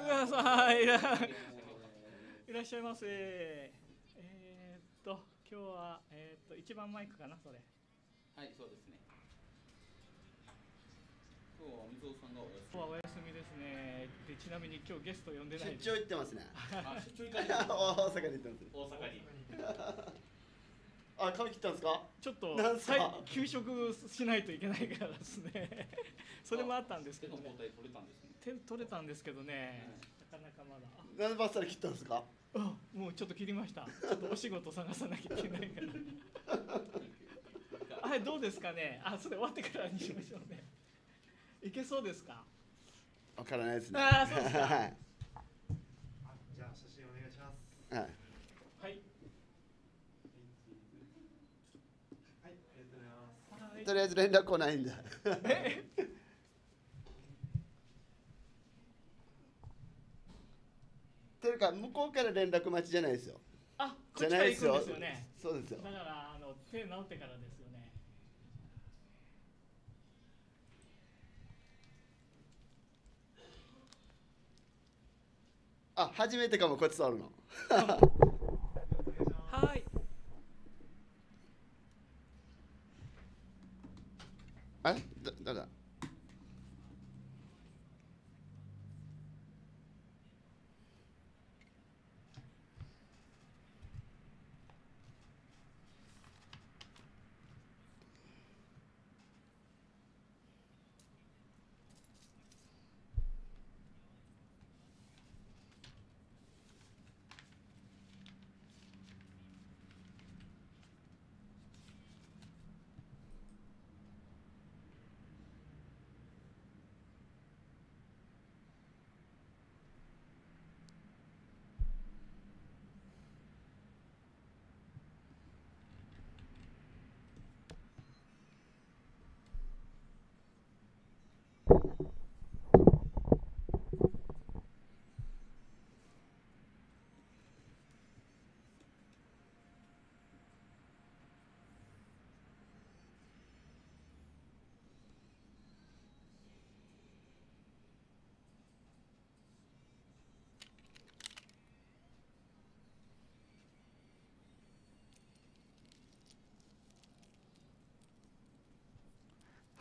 ください。いらっしゃいませ。えー、っと、今日は、えー、っと、一番マイクかな、それ。はい、そうですね。今日は水尾さんがお休み。ですね。で、ちなみに、今日ゲスト呼んでない出張行ってますね。あ、出張行かれて 大阪に行ってます。大阪に。あ、髪切ったんですか。ちょっと、給食しないといけないからですね。それもあったんですけど、ね、交代取れたんですね。点取れたんですけどね、なかなかまだ。何バッサリ切ったんですか。あ、もうちょっと切りました。ちょっとお仕事探さなきゃいけないから。あれどうですかね。あ、それ終わってからにしましょうね。いけそうですか。わからないですね。あ、そうですか。じゃあ写真お願いします。はい。はい。はい、ありがとうございます。とりあえず連絡来ないんだ。えていうか向こうから連絡待ちじゃないですよあこっちから行くんですよねそうですよだからあの手治ってからですよねあ初めてかもこっち触るの はいあれ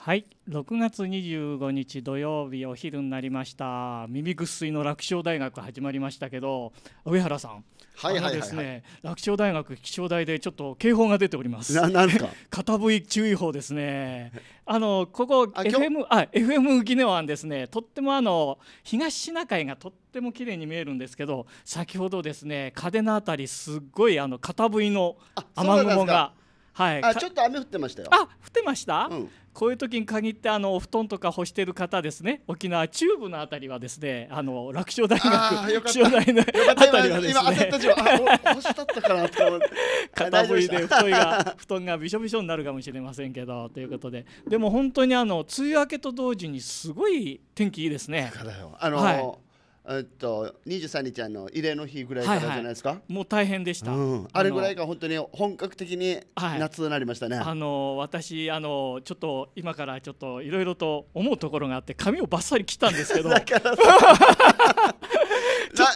はい、6月25日土曜日お昼になりました。耳ぐっすいの楽勝大学始まりましたけど、上原さん。はいはいはい、はい、ですね、楽勝大学気象台でちょっと警報が出ております。ななんか。片部注意報ですね。あのここ FM あ FM 沖縄湾ですね。とってもあの東シナ海がとっても綺麗に見えるんですけど、先ほどですね、嘉手納あたりすっごいあの片部の雨雲が。はい、あちょっと雨降ってましたよ。あ降ってました、うん、こういう時に限ってあのお布団とか干してる方ですね沖縄中部のあたりはですねあの楽勝大学気象大学あたりはですね干したったかなと思って片振りで布団が布団がびしょびしょになるかもしれませんけどということででも本当にあの梅雨明けと同時にすごい天気いいですね。あのーはいえっと、23日あの慰霊の日ぐらいからじゃないですか、はいはい、もう大変でした、うん、あれぐらいが本当に本格的に夏になりましたね、はい、あの私あのちょっと今からちょっといろいろと思うところがあって髪をばっさり切ったんですけど だから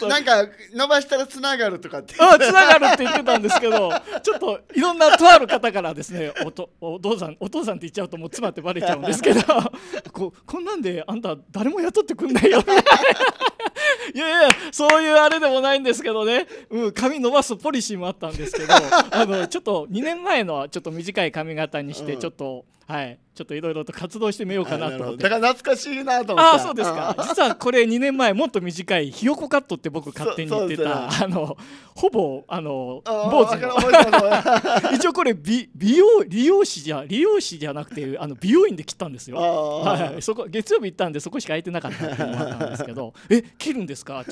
なんか伸ばしたらつながるとかってつながるって言ってたんですけどちょっといろんなとある方からですねおとお父さんお父さんって言っちゃうともう妻ってばれちゃうんですけど ここんなんであんた誰も雇ってくんないよ いやいやそういうあれでもないんですけどね、うん、髪伸ばすポリシーもあったんですけどあのちょっと2年前のちょっと短い髪型にしてちょっと。はいちょっといろいろと活動してみようかなと思ってだから懐かしいなと思ってあそうですか実はこれ2年前もっと短いひよこカットって僕勝手に言ってたあのほぼあの坊主の 一応これ美美容理容師じゃ理容師じゃなくてあの美容院で切ったんですよ、はい、そこ月曜日行ったんでそこしか空いてなかったってったんですけど「え切るんですか?」あ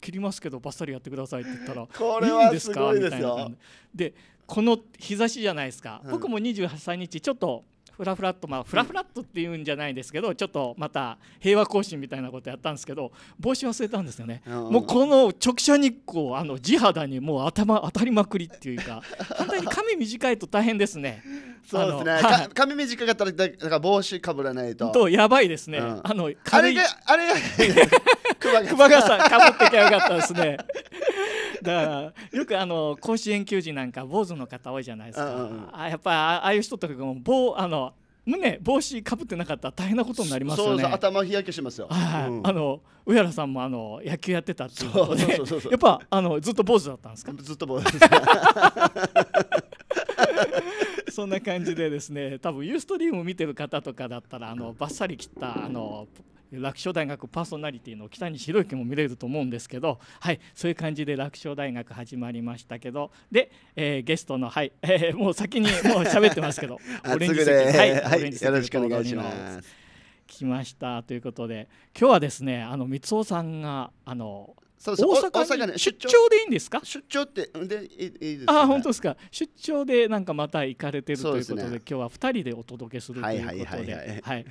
切りますけどバッサリやってください」って言ったら「これはいいんですか?」みたいなでこの日差しじゃないですか、僕も28歳日ちょっとフラフラとまあフラフラっとっていうんじゃないですけどちょっとまた平和行進みたいなことやったんですけど帽子忘れたんですよね、もうこの直射日光あの地肌にもう頭当たりまくりっていうか本当に髪短いと大変ですね。そうですね、髪短かったらだか帽子かぶらないと。とやばいですね。うん、あのあれがあれが 熊がさかぶってきゃよかったですね。だからよくあの甲子園球児なんか坊主の方多いじゃないですかあやっぱああいう人とかも坊あの胸帽子かぶってなかったら大変なことになりますよね。頭日焼けしますよ。はい、うん、あの上原さんもあの野球やってたっていうことで、そうそうそう やっぱあのずっと坊主だったんですか。ずっと坊主。そんな感じでですね 多分ユーストリームを見てる方とかだったらあのバッサリ切ったあの楽勝大学パーソナリティの北西宏之も見れると思うんですけど、はい、そういう感じで楽勝大学始まりましたけどで、えー、ゲストの、はい えー、もう先にもう喋ってますけど オレンジ席、はいはい、オレンジ席よろしくお願いします。来ましたということで今日はですねあの三尾さんがあのそうそう大阪に出張でいいんですか出張ってでいいです、ね、あ本当ですか出張でなんかまた行かれてるということで、ね、今日は2人でお届けするということで。はい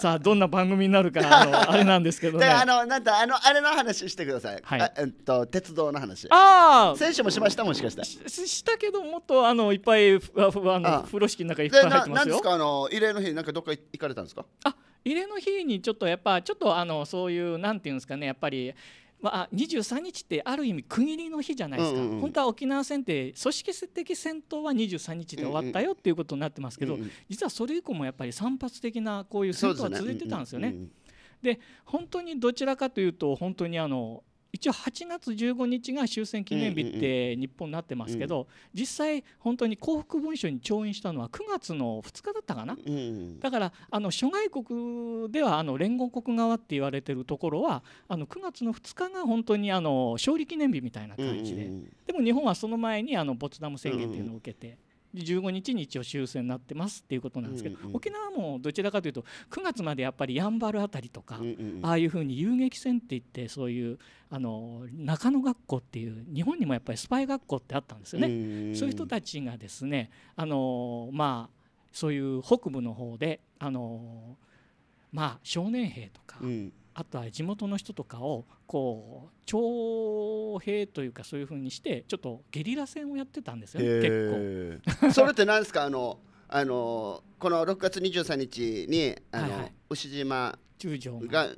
さあどんな番組になるかあの あれなんですけどね。あのなんだあのあれの話してください。はい。えっと鉄道の話。ああ。選手もしましたもしかして。したけどもっとあのいっぱいふふあの風呂敷の中いっぱい入ってますよ。なんですかあの慰霊の日なんかどっか行かれたんですか。あ慰霊の日にちょっとやっぱちょっとあのそういうなんていうんですかねやっぱり。まあ、23日ってある意味区切りの日じゃないですか、うんうん、本当は沖縄戦って組織的戦闘は23日で終わったよっていうことになってますけど、うんうん、実はそれ以降もやっぱり散発的なこういう戦闘は続いてたんですよね。で、ねうんうん、本当にどちらかというと本当にあの一応8月15日が終戦記念日って日本になってますけど、実際本当に幸福文書に調印したのは9月の2日だったかな、だからあの諸外国ではあの連合国側って言われてるところはあの9月の2日が本当にあの勝利記念日みたいな感じで、でも日本はその前にあのボツダム宣言っていうのを受けて。15日に一応終戦になってますっていうことなんですけど、うんうん、沖縄もどちらかというと9月までやっぱりやんばるあたりとか、うんうん、ああいうふうに遊撃戦って言ってそういうあの中野学校っていう日本にもやっぱりスパイ学校ってあったんですよね。うんうん、そういう人たちがですねあの、まあ、そういう北部の方であの、まあ、少年兵とか。うんあとは地元の人とかをこう徴兵というかそういうふうにしてちょっとゲリラ戦をやってたんですよ、ね、結構。それって何ですかあのあのこの6月23日にあの、はいはい、牛島中将が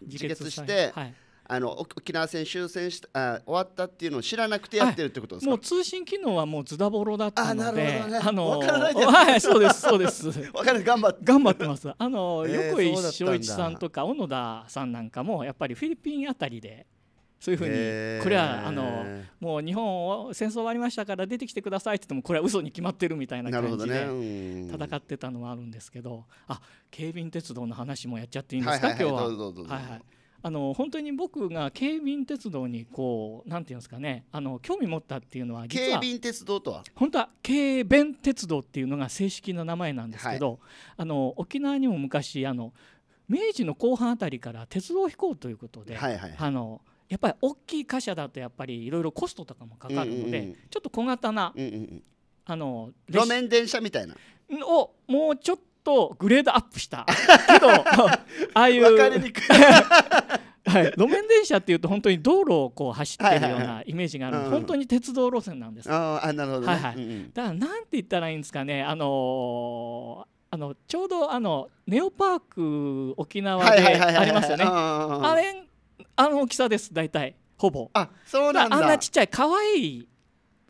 自決して、はい、あの沖縄戦終戦したあ終わったっていうのを知らなくてやってるってことですか、もう通信機能はもうズダボロだったのであなるほど、ね、あのー、からないですはいそうですそうです 頑張って頑張ってますあの、えー、横井翔一さんとか小野田さんなんかもやっぱりフィリピンあたりでそういうふうに、これはあのもう日本を戦争終わりましたから出てきてくださいって言ってもこれは嘘に決まってるみたいな感じで戦ってたのはあるんですけど、あ警備員鉄道の話もやっちゃっていいんですか、はいはいはい、今日は。はいはいあの本当に僕が警便鉄道にこうなんていうんですかねあの興味持ったっていうのは実は警備鉄道とは本当は警弁鉄道っていうのが正式な名前なんですけど、はい、あの沖縄にも昔あの明治の後半あたりから鉄道飛行ということで、はいはい、あのやっぱり大きい貨車だとやっぱりいろいろコストとかもかかるので、うんうんうん、ちょっと小型な、うんうんうん、あの路面電車みたいなをもうちょっとグレードアップした けどああいう はい、路面電車っていうと本当に道路をこう走ってるようなイメージがある、はいはい、本当に鉄道路線なんです。ああなるほど、ね、はいはい、うんうん、だからなんて言ったらいいんですかねあのーあのちょうどあのネオパーク沖縄でありますよね。あれあの大きさです大体ほぼ。あそうなんだ。あんなちっちゃいかわいい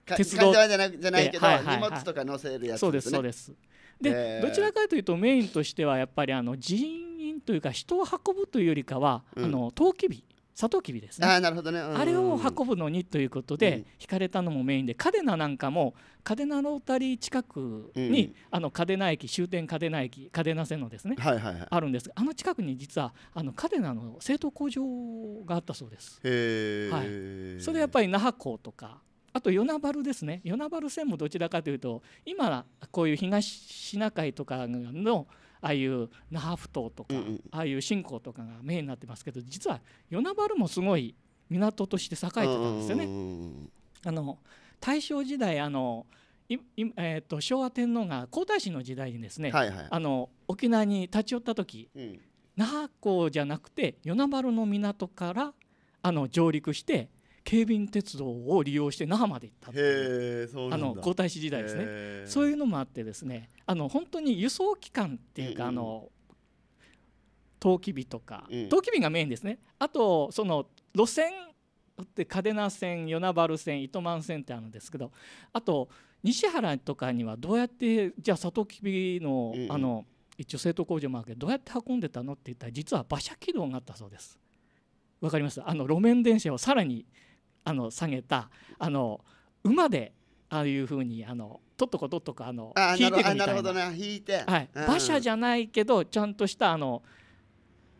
鉄道じゃなじゃないけど、はいはいはい、荷物とか乗せるやつ、ね、そうですそうです。で、どちらかというとメインとしてはやっぱりあの人員というか人を運ぶというよりかは、あのトウ日サトウキビですねあなるほどね、うん、あれを運ぶのにということで引かれたのもメインで、カデナなんかもカデナロータリー近くに、うん、あのカデナ駅終点カデナ駅カデナ線のですね、はいはいはい、あるんですあの近くに実はあのカデナの製糖工場があったそうです。へはい、それやっぱり那覇港とかあと与那原ですね与那原線もどちらかというと今こういう東シナ海とかのああいう那覇埠頭とか、うんうん、ああいう新港とかがメインになってますけど実は与那原もすごい港として栄えてたんですよね。あの大正時代あのいえーと、と昭和天皇が皇太子の時代にですね、はいはい、あの沖縄に立ち寄った時、うん、那覇港じゃなくて与那原の港からあの上陸して警備員鉄道を利用して那覇まで行ったあの皇太子時代ですねそういうのもあってですねあの本当に輸送機関っていうか、うんうん、あの陶器日とか、うん、陶器日がメインですねあとその路線って嘉手納線与那原線糸満線ってあるんですけどあと西原とかにはどうやってじゃあサトウキビのうんうん、あの一応生徒工場もあるけどどうやって運んでたのって言ったら実は馬車軌道があったそうです。わかりますあの路面電車をさらにあの下げたあの馬でああいうふうにあのとっとことっとかあの引いていくみたいなな引いて、はい、うん、馬車じゃないけどちゃんとしたあの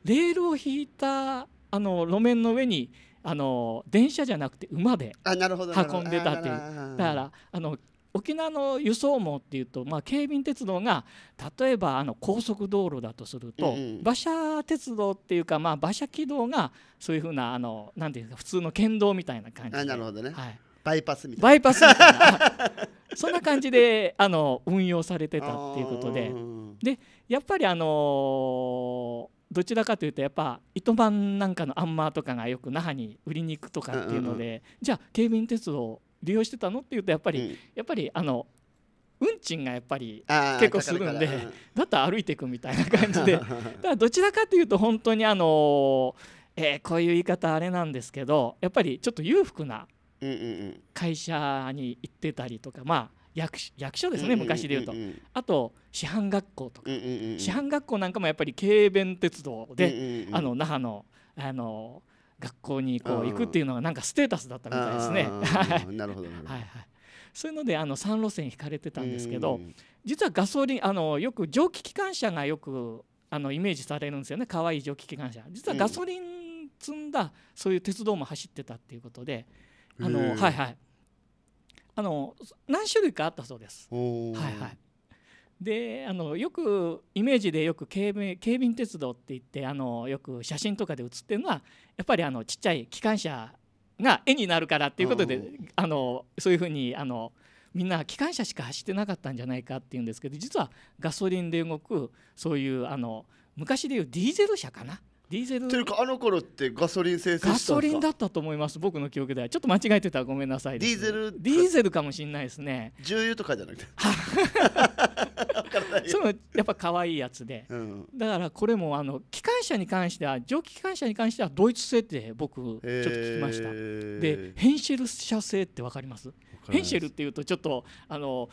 レールを引いたあの路面の上にあの電車じゃなくて馬で運んでたっていうだからあの沖縄の輸送網っていうと、まあ、警備鉄道が例えばあの高速道路だとすると、うん馬車鉄道っていうか、まあ、馬車軌道がそういうふうなあのなんていうか普通の県道みたいな感じでなるほどね、はい、バイパスみたいなバイパスみたいな そんな感じであの運用されてたっていうことででやっぱりあのどちらかというとやっぱ糸満なんかのアンマーとかがよく那覇に売りに行くとかっていうので、うんうん、じゃあ警備鉄道利用してたのって言うとやっぱり、うん、やっぱりあの運賃がやっぱり結構するんで、うん、だったら歩いていくみたいな感じで だからどちらかというと本当にあの、えー、こういう言い方あれなんですけどやっぱりちょっと裕福な会社に行ってたりとかまあ役役所ですね昔でいうと、あと師範学校とか、師範学校なんかもやっぱり京弁鉄道で、あの那覇のあの学校にこう行くっていうのがなんかステータスだったみたいですね。なるほどはいはいそういうのであの3路線引かれてたんですけど実はガソリンあのよく蒸気機関車がよくあのイメージされるんですよね可愛い蒸気機関車実はガソリン積んだそういう鉄道も走ってたっていうことで、あのはいはいあの何種類かあったそうです。はいはいであのよくイメージでよく警備警備鉄道って言ってあのよく写真とかで写ってるのはやっぱりあのちっちゃい機関車が絵になるからっていうことで、うん、あのそういうふうにあのみんな機関車しか走ってなかったんじゃないかっていうんですけど実はガソリンで動くそういうあの昔でいうディーゼル車かな。ディーゼルというかあの頃ってガソリン生産ガソリンだったと思います僕の記憶ではちょっと間違えてたらごめんなさい、ディーゼルディーゼルかもしれないですね重油とかじゃなくて そのやっぱ可愛いやつで、うん、だからこれもあの機関車に関しては蒸気機関車に関してはドイツ製って僕ちょっと聞きました、でヘンシェル社製って分かりますヘンシェルっていうとちょっとあの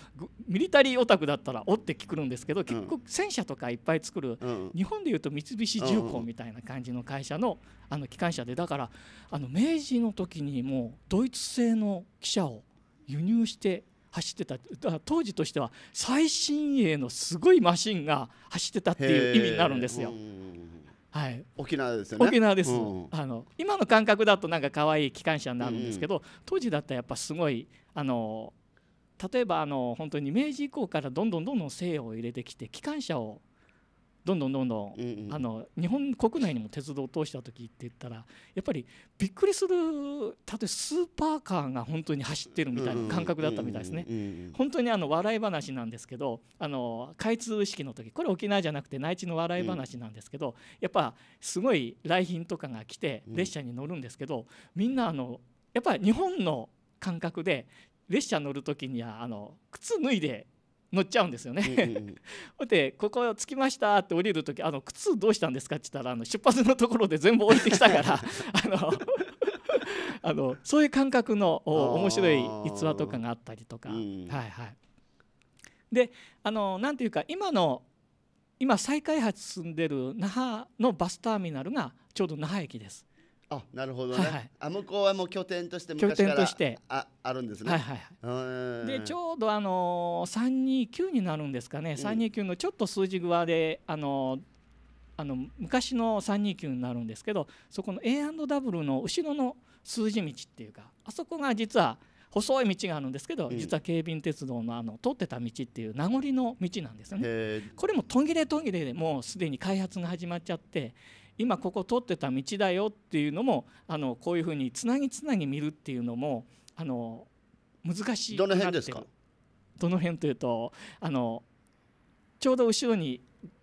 ミリタリーオタクだったらおって聞くんですけど結構戦車とかいっぱい作る、うん、日本でいうと三菱重工みたいな感じの会社のあの機関車でだからあの明治の時にもうドイツ製の汽車を輸入して走ってた当時としては最新鋭のすごいマシンが走ってたっていう意味になるんですよ。はい、沖縄ですよね沖縄です、うん、あの今の感覚だとなんか可愛い機関車になるんですけど、うん、当時だったらやっぱすごいあの例えばあの本当に明治以降からどんどんどんどん西洋を入れてきて機関車をどんどんどんどん、うんうん、あの日本国内にも鉄道を通した時って言ったらやっぱりびっくりする例えスーパーカーが本当に走ってるみたいな感覚だったみたいですね。本当にあの笑い話なんですけどあの開通式の時これ沖縄じゃなくて内地の笑い話なんですけど、うん、やっぱすごい来賓とかが来て列車に乗るんですけど、みんなあのやっぱり日本の感覚で列車乗る時にはあの靴脱いで乗っちゃうんですよね。ほ、うん、でここ着きましたって降りる時あの靴どうしたんですかって言ったらあの出発のところで全部降りてきたから あのあのそういう感覚の面白い逸話とかがあったりとか。うん、はいはい、であのなんていうか今の今再開発進んでる那覇のバスターミナルがちょうど那覇駅です。あなるほどね、はい、あ向こうはもう拠点として昔から拠点としてああるんですねはいはいでちょうどあのー、329になるんですかね、うん、329のちょっと数字側であのー、あの昔の329になるんですけどそこの A&W の後ろの数字道っていうかあそこが実は細い道があるんですけど、うん、実は警備鉄道のあの通ってた道っていう名残の道なんですよね。これも途切れ途切れでもうすでに開発が始まっちゃって今ここ通ってた道だよっていうのもあのこういうふうにつなぎつなぎ見るっていうのもあの難しいどの辺ですかどの辺というとあのちょうど後ろに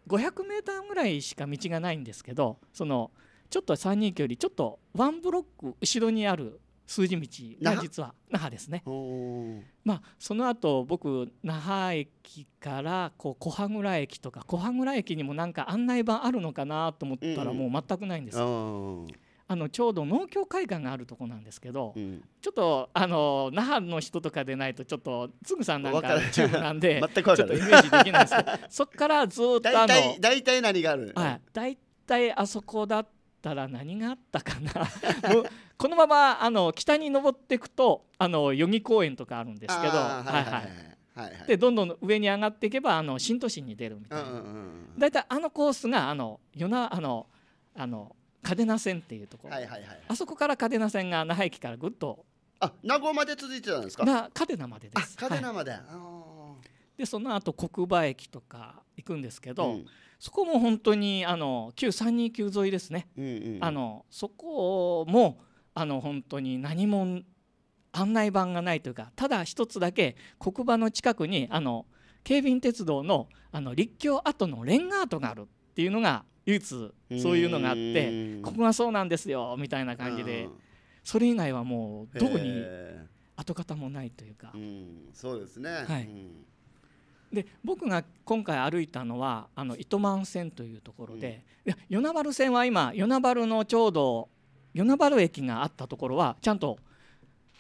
500m ぐらいしか道がないんですけどそのちょっと3人距よりちょっとワンブロック後ろにある数字道が実は那覇ですね。まあ、その後僕那覇駅からこう小羽倉駅とか小羽倉駅にもなんか案内板あるのかなと思ったらもう全くないんですうんあのちょうど農協会館があるとこなんですけど、うん、ちょっとあの那覇の人とかでないとちょっとつぐさんなんか中なんで ちょっとイメージできないんですけどそこからずっとあの大体何がある、はい、大体あそこだったら何があったかな このままあの北に登っていくとあの代々木公園とかあるんですけどでどんどん上に上がっていけばあの新都心に出るみたいな大体、うんあのコースがあの与なあのあの嘉手納線っていうところ、はいはいはい、あそこから嘉手納線が那覇駅からぐっとあ名護まで続いてたんですかな嘉手納までです嘉手納まで、はい、でその後国場駅とか行くんですけど、うんそこも本当にあの旧三二九沿いですね、うんうん、あのそこもあの本当に何も案内板がないというかただ一つだけ黒板の近くにあの警備員鉄道のあの立教跡のレンガ跡があるっていうのが唯一そういうのがあってここがそうなんですよみたいな感じでそれ以外はもうどこに跡形もないというか、うん、そうですね、はい、うんで僕が今回歩いたのはあの糸満線というところで、うん、与那原線は今与那原のちょうど与那原駅があったところはちゃんと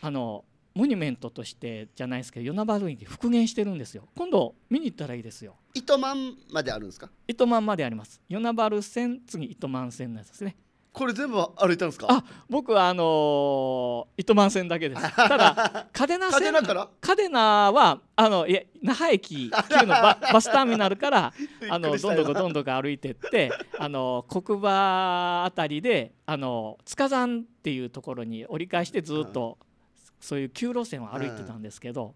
あのモニュメントとしてじゃないですけど与那原駅復元してるんですよ今度見に行ったらいいですよ糸満まであるんですか糸満まであります与那原線次糸満線やつですねこれ全部歩いたんですかあ僕はあのー、糸満線だけです ただ嘉手納線嘉手納はあのいや那覇駅旧のバ バスターミナルからあのどんどんどんどん歩いてってあの国場あたりであの塚山っていうところに折り返してずっとそういう急路線を歩いてたんですけど、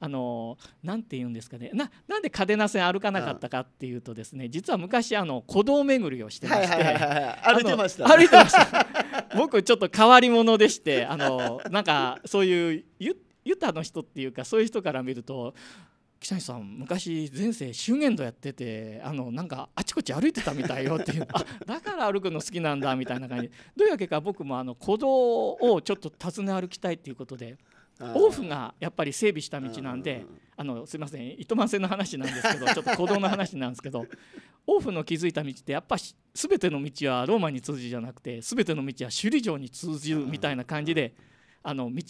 あのなんて言うんですかねななんで嘉手納線歩かなかったかっていうとですね実は昔あの古道巡りをしてまして歩いてました歩いてました 僕ちょっと変わり者でしてあのなんかそういうユユタの人っていうかそういう人から見ると北西さん昔前世修験道やっててあのなんかあちこち歩いてたみたいよっていう あだから歩くの好きなんだみたいな感じどういうわけか僕もあの古道をちょっと訪ね歩きたいっていうことで。オフがやっぱり整備した道なんであのすいません糸満線の話なんですけど ちょっと鼓動の話なんですけどオフの築いた道ってやっぱ全ての道はローマに通じじゃなくて全ての道は首里城に通じるみたいな感じであの道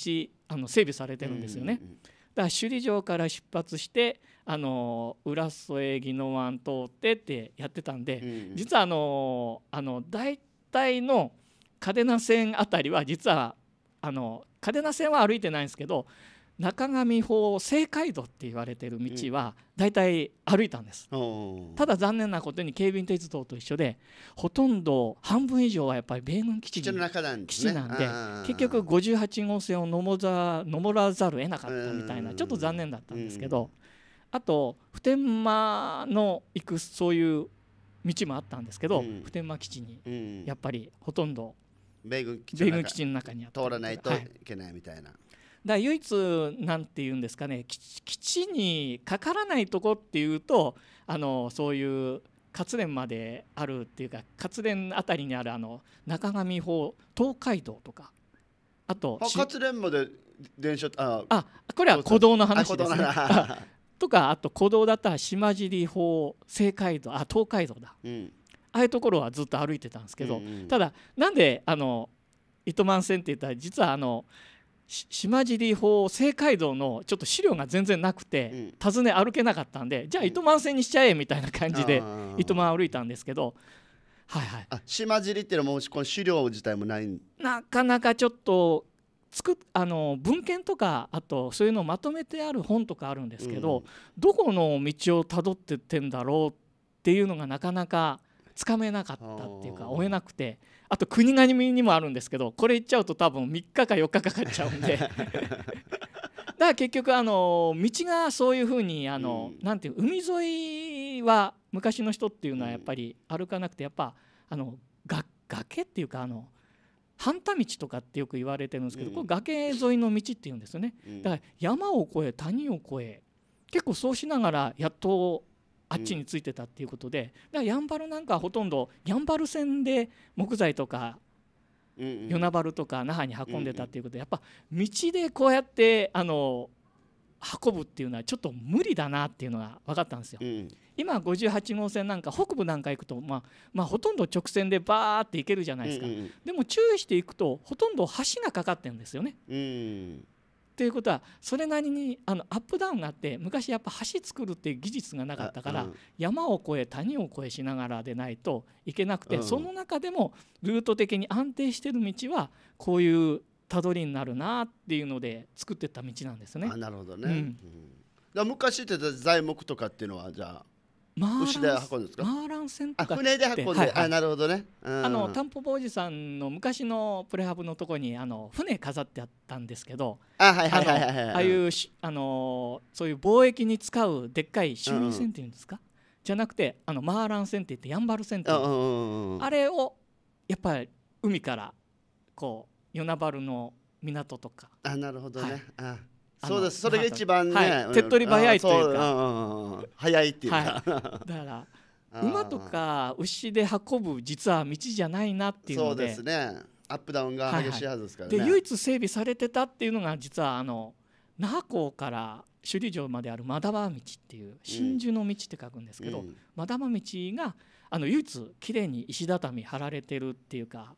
あの整備されてるんですよね。うんうんだから首里城から出発してあの浦添宜野湾通ってってやってたんで、うん、実はあのあの大体の嘉手納線あたりは実はあの嘉手納線は歩いてないんですけど中上法正解度って言われてる道は大体歩いたんです、ただ残念なことに警備員鉄道と一緒でほとんど半分以上はやっぱり米軍基地の中なん基地なんで結局58号線を登ざ登らざるを得なかったみたいなちょっと残念だったんですけど、あと普天間の行くそういう道もあったんですけど、普天間基地にやっぱりほとんど米軍基地の中に通らないといけないみたいな。はいだ唯一んて言うんですかね基地にかからないとこっていうとあのそういう活連まであるっていうか活連あたりにあるあの中上法東海道とかあと活連まで電車ああこれは鼓動の話ですね。とかあと鼓動だったら島尻法西海道あ東海道だ、うん、ああいうところはずっと歩いてたんですけど、うんうん、ただなんであの糸満線って言ったら実はあの島尻法青海道のちょっと資料が全然なくて、尋訪ね歩けなかったんでじゃあ糸満線にしちゃえみたいな感じで 糸満歩いたんですけど。はいはい、あ島尻っていうのはもうこ資料自体もないなかなかちょっとつくあの文献とかあとそういうのをまとめてある本とかあるんですけど、うん、どこの道をたどってってんだろうっていうのがなかなかつかめなかったっていうか追えなくてあと国がにもあるんですけどこれ行っちゃうと多分3日か4日かかっちゃうんで だから結局あの道がそういうふうにあの、うん、なんていう海沿いは昔の人っていうのはやっぱり歩かなくてやっぱあのが崖っていうかあの半田道とかってよく言われてるんですけど、うん、これ崖沿いの道っていうんですよね、うん、だから山を越え谷を越え結構そうしながらやっとあっちについてたっていうことで、だからやんばるなんかほとんどやんばる線で木材とか与那原とか那覇に運んでたっていうことでやっぱ道でこうやってあの運ぶっていうのはちょっと無理だなっていうのが分かったんですよ。うん、今58号線なんか北部なんか行くと、まあ、まあほとんど直線でバーって行けるじゃないですか、うんうん、でも注意していくとほとんど橋がかかってるんですよね。うん、ということはそれなりにあのアップダウンがあって昔やっぱ橋作るっていう技術がなかったから、山を越え谷を越えしながらでないといけなくて、その中でもルート的に安定してる道はこういうたどりになるなっていうので作ってった道なんですね。なるほどね、うん、だ昔って材木とかっていうのはじゃあ牛で運んですかマーラン船とか船で運んで、はい、あなるほどね、あのタンポポおじさんの昔のプレハブのとこにあの船飾ってあったんですけどあはいはいはいはい、はい、ああいうしあのそういう貿易に使うでっかい修理船っていうんですか、うん、じゃなくてあのマーラン船って言ってやんばる船って、うん、あれをやっぱり海からこう与那原の港とかあなるほどね、はい、そうですそれが一番ね、はい、手っ取り早いというか、うんうん、早いっていうか、はい、だから馬とか牛で運ぶ実は道じゃないなっていうのでそうですねアップダウンが激しいはずですからね、はいはい、で唯一整備されてたっていうのが実はあの那覇港から首里城まであるマダバ道っていう真珠の道って書くんですけど、うん、マダバ道があの唯一綺麗に石畳張られてるっていうか、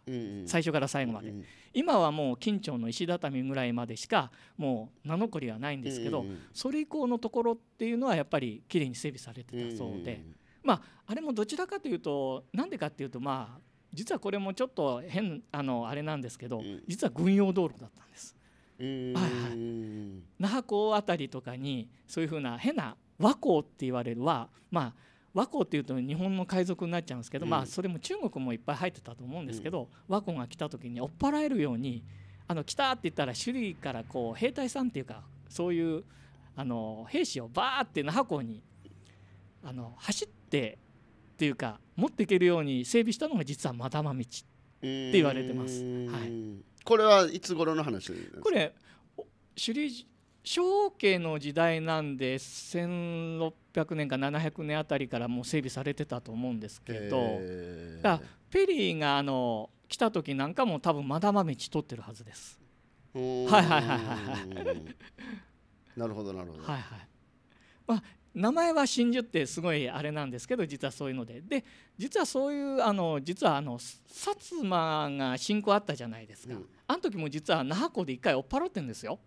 最初から最後まで、今はもう近町の石畳ぐらいまでしかもう名残りはないんですけど、それ以降のところっていうのはやっぱり綺麗に整備されてたそうで、まああれもどちらかというとなんでかっていうとまあ実はこれもちょっと変あのあれなんですけど、実は軍用道路だったんです。はいはい、那覇港あたりとかにそういうふうな変な和光って言われるはまあ倭寇っていうと日本の海賊になっちゃうんですけど、うん、まあそれも中国もいっぱい入ってたと思うんですけど、うん、倭寇が来た時に追っ払えるようにあの来たって言ったら首里からこう兵隊さんっていうかそういうあの兵士をバーって那覇港にあの走ってっていうか持っていけるように整備したのが実はまだま道って言われてます。はい、これはいつ頃の話これ首里小家の時代なんで1600年か700年あたりからもう整備されてたと思うんですけど、ペリーがあの来た時なんかも多分まだま道取ってるはずです。はいはいはいはい。なるほどなるほど。はいはい。まあ名前は真珠ってすごいあれなんですけど実はそういうのでで実はそういうあの実はあの薩摩が信仰あったじゃないですか、うん、あの時も実は那覇港で一回追っ払ってるんですよ。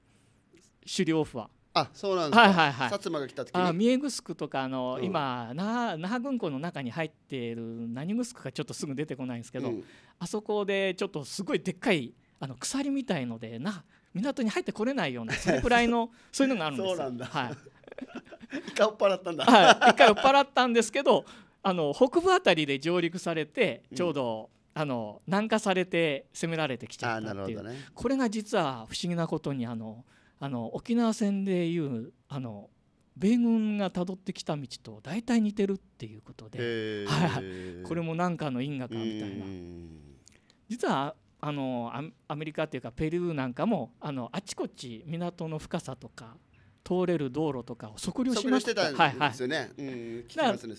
狩猟婦は。あそうなんですはいはいはい、薩摩が来た時あ三重城とかの、うん、今那覇軍港の中に入っている何城かちょっとすぐ出てこないんですけど、うん、あそこでちょっとすごいでっかいあの鎖みたいのでな港に入ってこれないようなそれくらいの そういうのがあるんですそうなんだ、はい、一 回追っ払ったんだ、はい、一回追っ払ったんですけどあの北部辺りで上陸されてちょうど、うん、あの南下されて攻められてきちゃったっていう、ね、これが実は不思議なことにあの。あの沖縄戦でいうあの米軍がたどってきた道と大体似てるっていうことで、はい、これも何かの因果かみたいな。実はあのアメリカというかペルーなんかもあのあちこち港の深さとか通れる道路とかを測量しましたよね。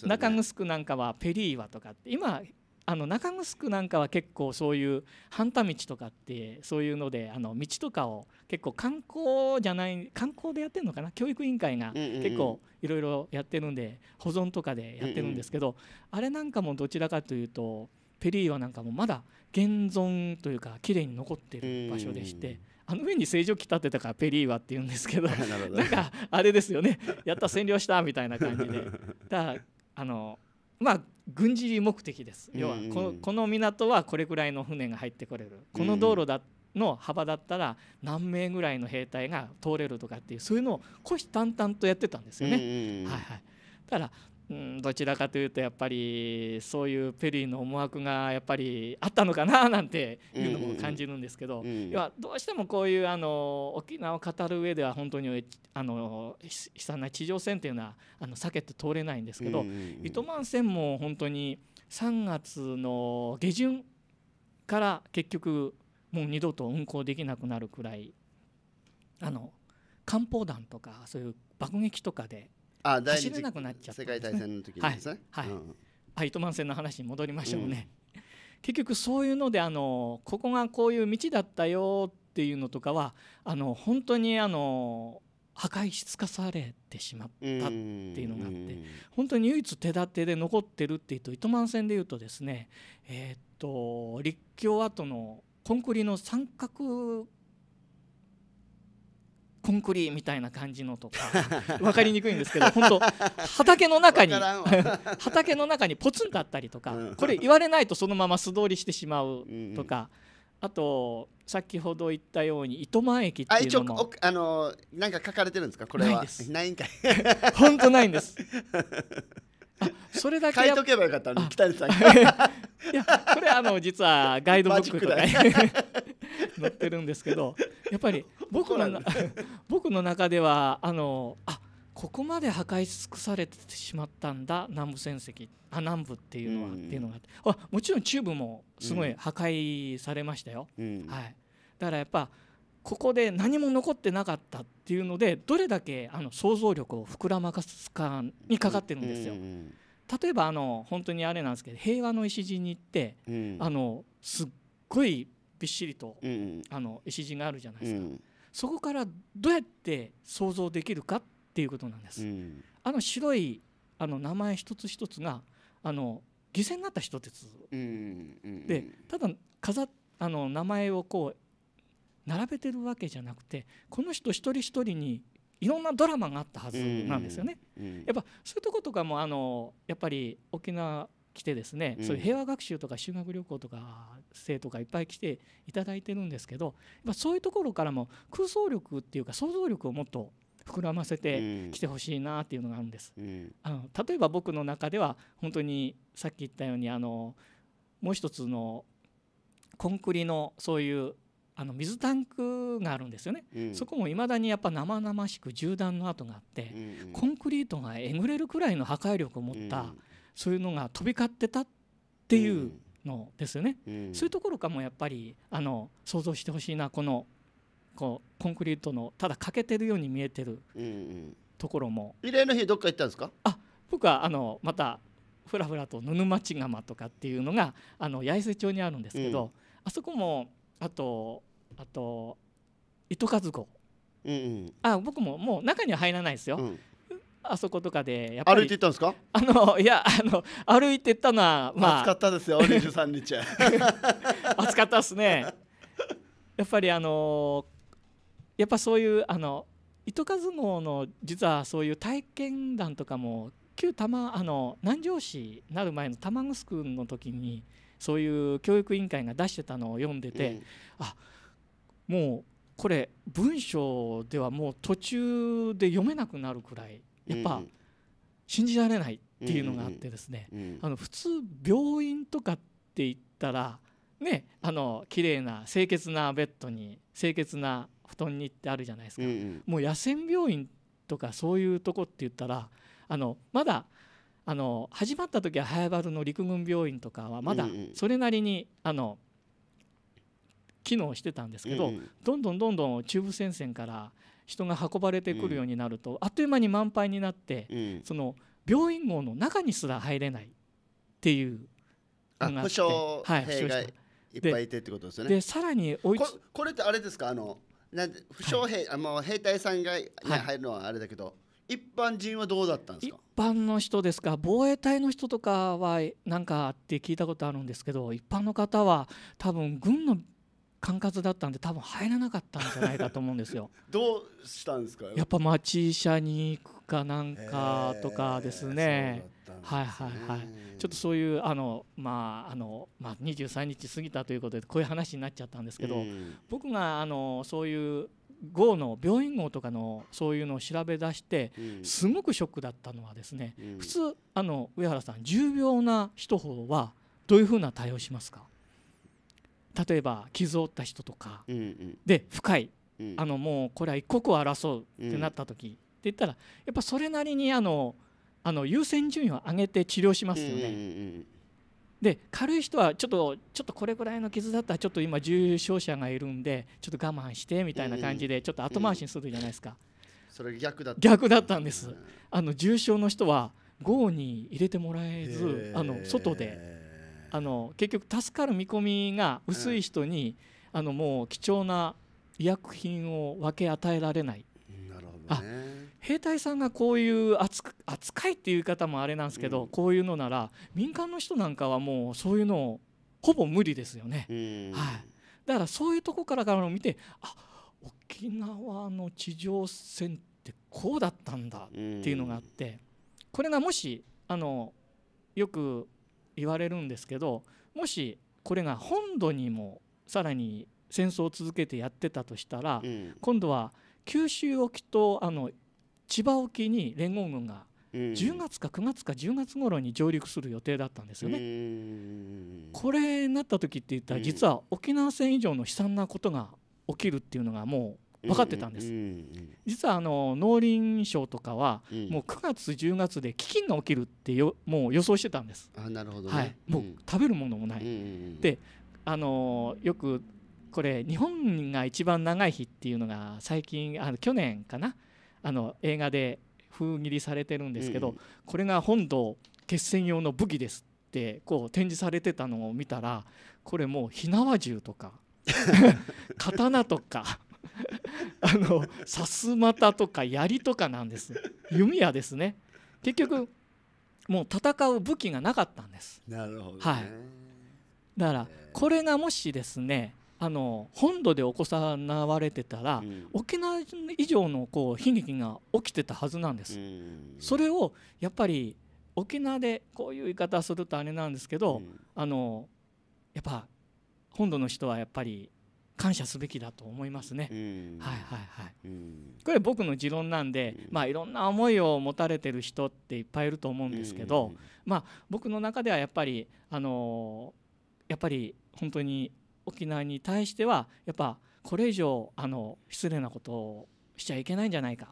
中城なんかはペリーワとかって今あの中城なんかは結構そういう半田道とかってそういうのであの道とかを結構観光じゃない観光でやってるのかな教育委員会が結構いろいろやってるんで保存とかでやってるんですけど、あれなんかもどちらかというとペリーワなんかもまだ現存というか綺麗に残ってる場所でして。あの上に正常期立てたからペリーワって言うんですけど なんかあれですよねやった占領したみたいな感じでだあのまあ軍事目的です要はこの,、この港はこれぐらいの船が入ってこれるこの道路だの幅だったら何名ぐらいの兵隊が通れるとかっていうそういうのを虎視眈々とやってたんですよね。はいはい、だからうん、どちらかというとやっぱりそういうペリーの思惑がやっぱりあったのかななんていうのも感じるんですけど、要はどうしてもこういうあの沖縄を語る上では本当にあの悲惨な地上戦っていうのはあの避けて通れないんですけど、糸満線も本当に3月の下旬から結局もう二度と運行できなくなるくらいあの艦砲弾とかそういう爆撃とかであ第走れなくなっちゃった、ね、世界大戦の時ですね。はい、はいうん、糸満線の話に戻りましょうね。うん、結局そういうのであのここがこういう道だったよっていうのとかはあの本当にあの破壊し尽かされてしまったっていうのがあって本当に唯一手立てで残ってるっていうと糸満線でいうとですねえっと立教跡のコンクリの三角コンクリみたいな感じのとか分 かりにくいんですけど本当畑の中に畑の中にポツンとあったりとかこれ言われないとそのまま素通りしてしまうとか。あと先ほど言ったように糸満駅っていうのもあのなんか書かれてるんですかこれはないんかい本当ないんです それだけ書いとけばよかったのさん いやこれあの実はガイドブックとか、ね、載ってるんですけどやっぱり僕の 僕の中ではあのあここまで破壊し尽くされてしまったんだ南部戦績あ南部っていうのは、うん、っていうのがああもちろん中部もすごい破壊されましたよ、うん、はい、だからやっぱここで何も残ってなかったっていうのでどれだけあの想像力を膨らまかすかにかかってるんですよ。うん例えばあの本当にあれなんですけど平和の石陣に行って、うん、あのすっごいびっしりと、うんあの石陣があるじゃないですか、うん、そこからどうやって想像できるかっていうことなんです。うん、あの白いあの名前一つ一つがあの犠牲になった人鉄、でただ飾あの名前をこう並べてるわけじゃなくてこの人一人一人にいろんなドラマがあったはずなんですよね。やっぱそういうとことかもあのやっぱり沖縄来てですね、そういう平和学習とか修学旅行とか生徒がいっぱい来ていただいてるんですけどやっぱそういうところからも空想力っていうか想像力をもっと膨らませてきてほしいなっていうのがあるんです。うん、あの例えば僕の中では本当にさっき言ったようにあのもう一つのコンクリのそういうあの水タンクがあるんですよね、うん、そこもいまだにやっぱ生々しく銃弾の跡があって、うん、コンクリートがえぐれるくらいの破壊力を持った、うん、そういうのが飛び交ってたっていうのですよね、そういうところかもやっぱりあの想像してほしいなこのこうコンクリートのただ欠けてるように見えてるところも。異例の日どっか行ったんですかあ僕はあのまたふらふらと布町窯とかっていうのがあの八重瀬町にあるんですけど、あそこもあとあと糸数子、うんうん、あ僕ももう中には入らないですよ、うん、あそことかでやっぱり歩いていったんですかあのいやあの歩いていったのはまあ暑かったですよ23 日 暑かったですねやっぱりあのやっぱそういうあの糸数号の実はそういう体験談とかも旧玉あの南城市になる前の玉城の時にそういう教育委員会が出してたのを読んでて、うん、あもうこれ文章ではもう途中で読めなくなるくらいやっぱ信じられないっていうのがあってですね、あの普通病院とかって言ったらねあの綺麗な清潔なベッドに清潔な布団にってあるじゃないですか、もう野戦病院とかそういうとこって言ったらあのまだあの始まった時は早原の陸軍病院とかはまだそれなりにあの機能してたんですけど、どんどんどんどん中部戦線から人が運ばれてくるようになると、あっという間に満杯になって、その病院号の中にすら入れないっていうのがあって、はい、負傷者いっぱいいてってことですよね。でさらに追いこれってあれですかあのなん負傷兵、はい、あの兵隊さんが、はい、入るのはあれだけど。一般人はどうだったんですか一般の人ですか防衛隊の人とかはなんかって聞いたことあるんですけど一般の方は多分軍の管轄だったんで多分入らなかったんじゃないかと思うんですよ。どうしたんですかやっぱ町医者に行くかなんかとかですね。はいはいはい。ちょっとそういうあのまああのまあ23日過ぎたということでこういう話になっちゃったんですけど、僕があのそういう号の病院号とかのそういうのを調べ出してすごくショックだったのはですね、うん、普通あの上原さん重病な人ほどはどういうふうな対応しますか例えば傷を負った人とかで深い、あのもうこれは一刻を争うってなった時、って言ったらやっぱそれなりにあのあの優先順位を上げて治療しますよね。で軽い人はちょっとちょっとこれぐらいの傷だったらちょっと今重症者がいるんでちょっと我慢してみたいな感じでちょっと後回しにするじゃないですか。それ逆だった逆だったんです。あの重症の人は号に入れてもらえずあの外で。あの結局助かる見込みが薄い人に、あのもう貴重な医薬品を分け与えられない。なるほど、ね、兵隊さんがこういう扱いっていう方もあれなんですけど、うん、こういうのなら民間の人なんかはもうそういうのをほぼ無理ですよね。はい、だからそういうとこからから見てあ沖縄の地上戦ってこうだったんだっていうのがあって、これがもしあのよく言われるんですけどもしこれが本土にもさらに戦争を続けてやってたとしたら、うん、今度は九州沖とあの千葉沖に連合軍が10月か9月か10月頃に上陸する予定だったんですよね。これなった時って言ったら実は沖縄戦以上の悲惨なことが起きるっていうのがもう分かってたんです、実はあの農林省とかは、もう9月10月で飢饉が起きるってよもう予想してたんですあなるほど、ね、はい、もう食べるものもない、であのよくこれ日本が一番長い日っていうのが最近あの去年かなあの映画で封切りされてるんですけど、これが本土決戦用の武器ですってこう展示されてたのを見たらこれもう火縄銃とか 刀とか あのさすまたとか槍とかなんです弓矢ですね結局もう戦う武器がなかったんですなるほど、ね、はい、だからこれがもしですねあの本土で起こさわれてたら、うん、沖縄以上のこう悲劇が起きてたはずなんです、うん、それをやっぱり沖縄でこういう言い方するとあれなんですけど、うん、あのやっぱ本土の人はやっぱり感謝すべきだと思いますね。はいはいはい。これ僕の持論なんで、まあいろんな思いを持たれてる人っていっぱいいると思うんですけど、まあ僕の中ではやっぱりあのやっぱり本当に沖縄に対してはやっぱこれ以上あの失礼なことをしちゃいけないんじゃないか。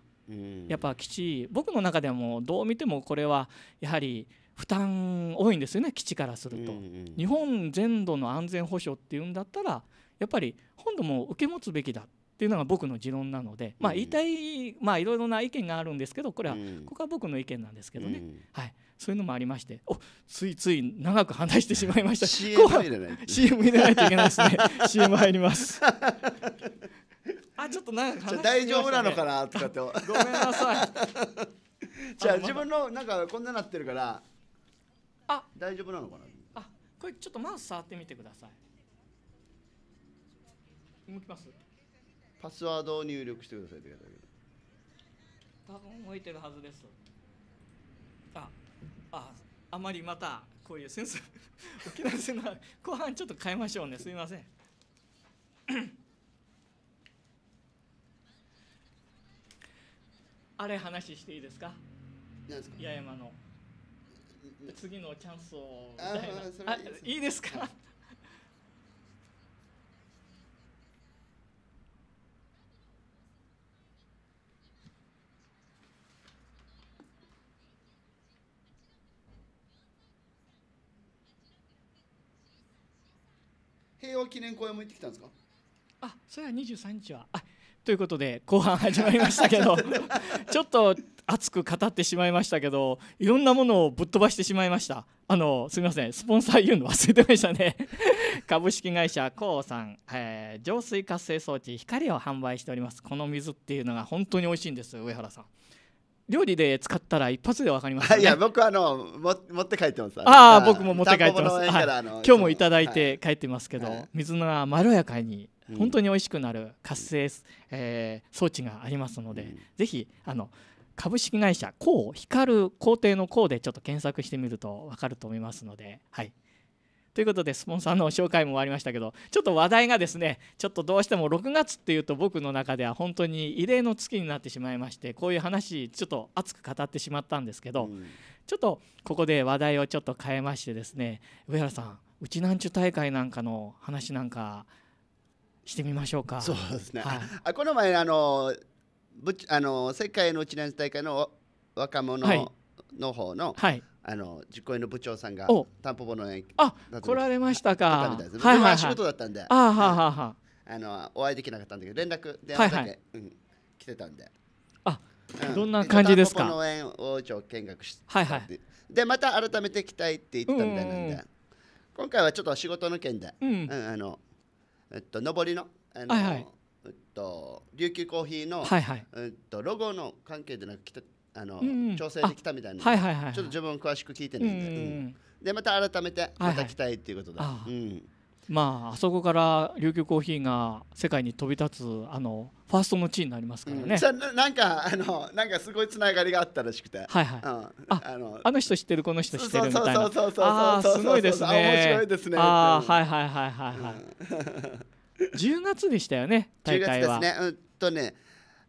やっぱ基地僕の中ではもうどう見てもこれはやはり負担多いんですよね基地からすると。日本全土の安全保障っていうんだったらやっぱり本土も受け持つべきだっていうのが僕の持論なので、まあ、言いたい、まあ、いろいろな意見があるんですけどこれは、ここは僕の意見なんですけどね、はい、そういうのもありましておついつい長く話してしまいました CM 入れない CM 入れないといけないですね CM 入ります。あちょっと長く話し大丈夫なのかなとかってごめんなさいじゃあ自分のなんかこんななってるからあ大丈夫なのかなあこれちょっとマウス触ってみてください向きますパスワードを入力してくださいって書いてあるけど多分向いてるはずですあああまりまたこういうセンス 沖縄戦の後半ちょっと変えましょうねすみません あれ話していいですか何ですか八重山の次のチャンスをみたいなあいいですか平和記念公園も行ってきたんですかあそれは23日はあということで後半始まりましたけど ちょっと熱く語ってしまいましたけどいろんなものをぶっ飛ばしてしまいましたあのすみませんスポンサー言うの忘れてましたね 株式会社コウさん、えー、浄水活性装置光を販売しておりますこの水っていうのが本当に美味しいんです上原さん料理で使ったら一発でわかります、ね、いや僕あのも持って帰ってますああ僕も持って帰ってます、はい、今日もいただいて帰ってますけど、はい、水菜はまろやかに本当に美味しくなる活性、うん、えー、装置がありますので、うん、ぜひあの株式会社こう光る工程のこうでちょっと検索してみるとわかると思いますのではいということで、スポンサーの紹介も終わりましたけど、ちょっと話題がですね、ちょっとどうしても6月っていうと、僕の中では本当に異例の月になってしまいまして、こういう話、ちょっと熱く語ってしまったんですけど、うん、ちょっとここで話題をちょっと変えましてですね、上原さん、うちなんちゅ大会なんかの話なんか、してみましょうか。そうですね。はい、あこの前あのぶあの世界のうちなんちゅ大会の若者の方の、はい、はいあの実行委員の部長さんがタンポポの園あ来られましたか。たたはいはい、はい、仕事だったんで。あははは。あのお会いできなかったんだけど連絡電話だけ、はいはい、うん、来てたんで。あ、うん、どんな感じですか。タンポポ農園を一見学して。はいはい。でまた改めて来たいって言ったみたいなんで。今回はちょっと仕事の件で、うん、うん、あのえっと上りのあの、はいはい、えっと琉球コーヒーの、はいはい、えっとロゴの関係でなく来て。あの、調整できたみたいな、はいはいはい、ちょっと自分詳しく聞いてないんで、でまた改めてまた来たいっていうことで、はいはい、まああそこから琉球コーヒーが世界に飛び立つあのファーストの地になりますからね、うん、ななんかあのなんかすごいつながりがあったらしくてはいはい、うん、ああのあの人知ってるこの人知ってるみたいなそうそうそうそうそうそうそうそうそうそうそうそういうそうそういうそううそう月うしたよねそうそうそ月ですねうんとね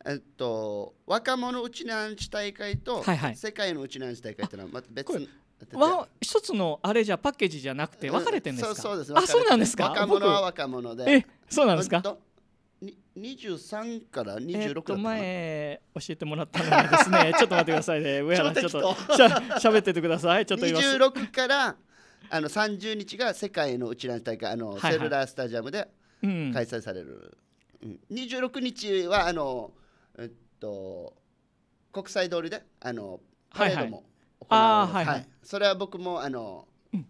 えっと、若者うちなんち大会と、世界のうちなんち大会ってのはまた別に。わ一つのあれじゃパッケージじゃなくて分かれてんですか、うん、そうそうですあそうなんですか若者は若者でえそうなんですか23から26だったか前教えてもらったのがですね ちょっと待ってくださいね上原ちょっとしゃしゃべっててくださいちょっと26からあの30日が世界のうちなんち大会あの、はいはい、セルラースタジアムで開催される、うんうん、26日はあの、うんと国際通りであのパレードも行われ、はいはい、はいはい、それは僕もあの、うん、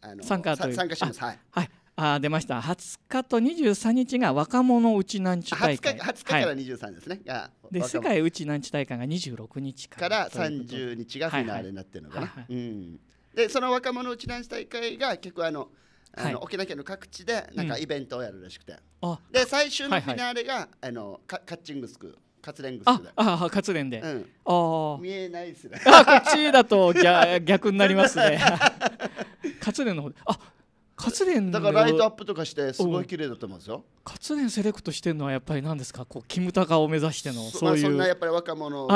あの参加参加します。はい、はいあ出ました20日と23日が若者うちなんち大会 20, 日 ,20 日から23ですね、はい、で世界うちなんち大会が26日からから30日がフィナーレになってるのかな、うん、でその若者うちなんち大会が結構あのあの、はい、沖縄県の各地でなんかイベントをやるらしくて、うん、で最終のフィナーレが、はいはい、あのカッチングスク活連グッズでああ活連で、うん、あ見えないですねあこっちだと逆 逆になりますね活連 の方であ活連だからライトアップとかしてすごい綺麗だと思うんですよ活連セレクトしてるのはやっぱり何ですかこうキムタカを目指してのそういう、まあ、そんなやっぱり若者い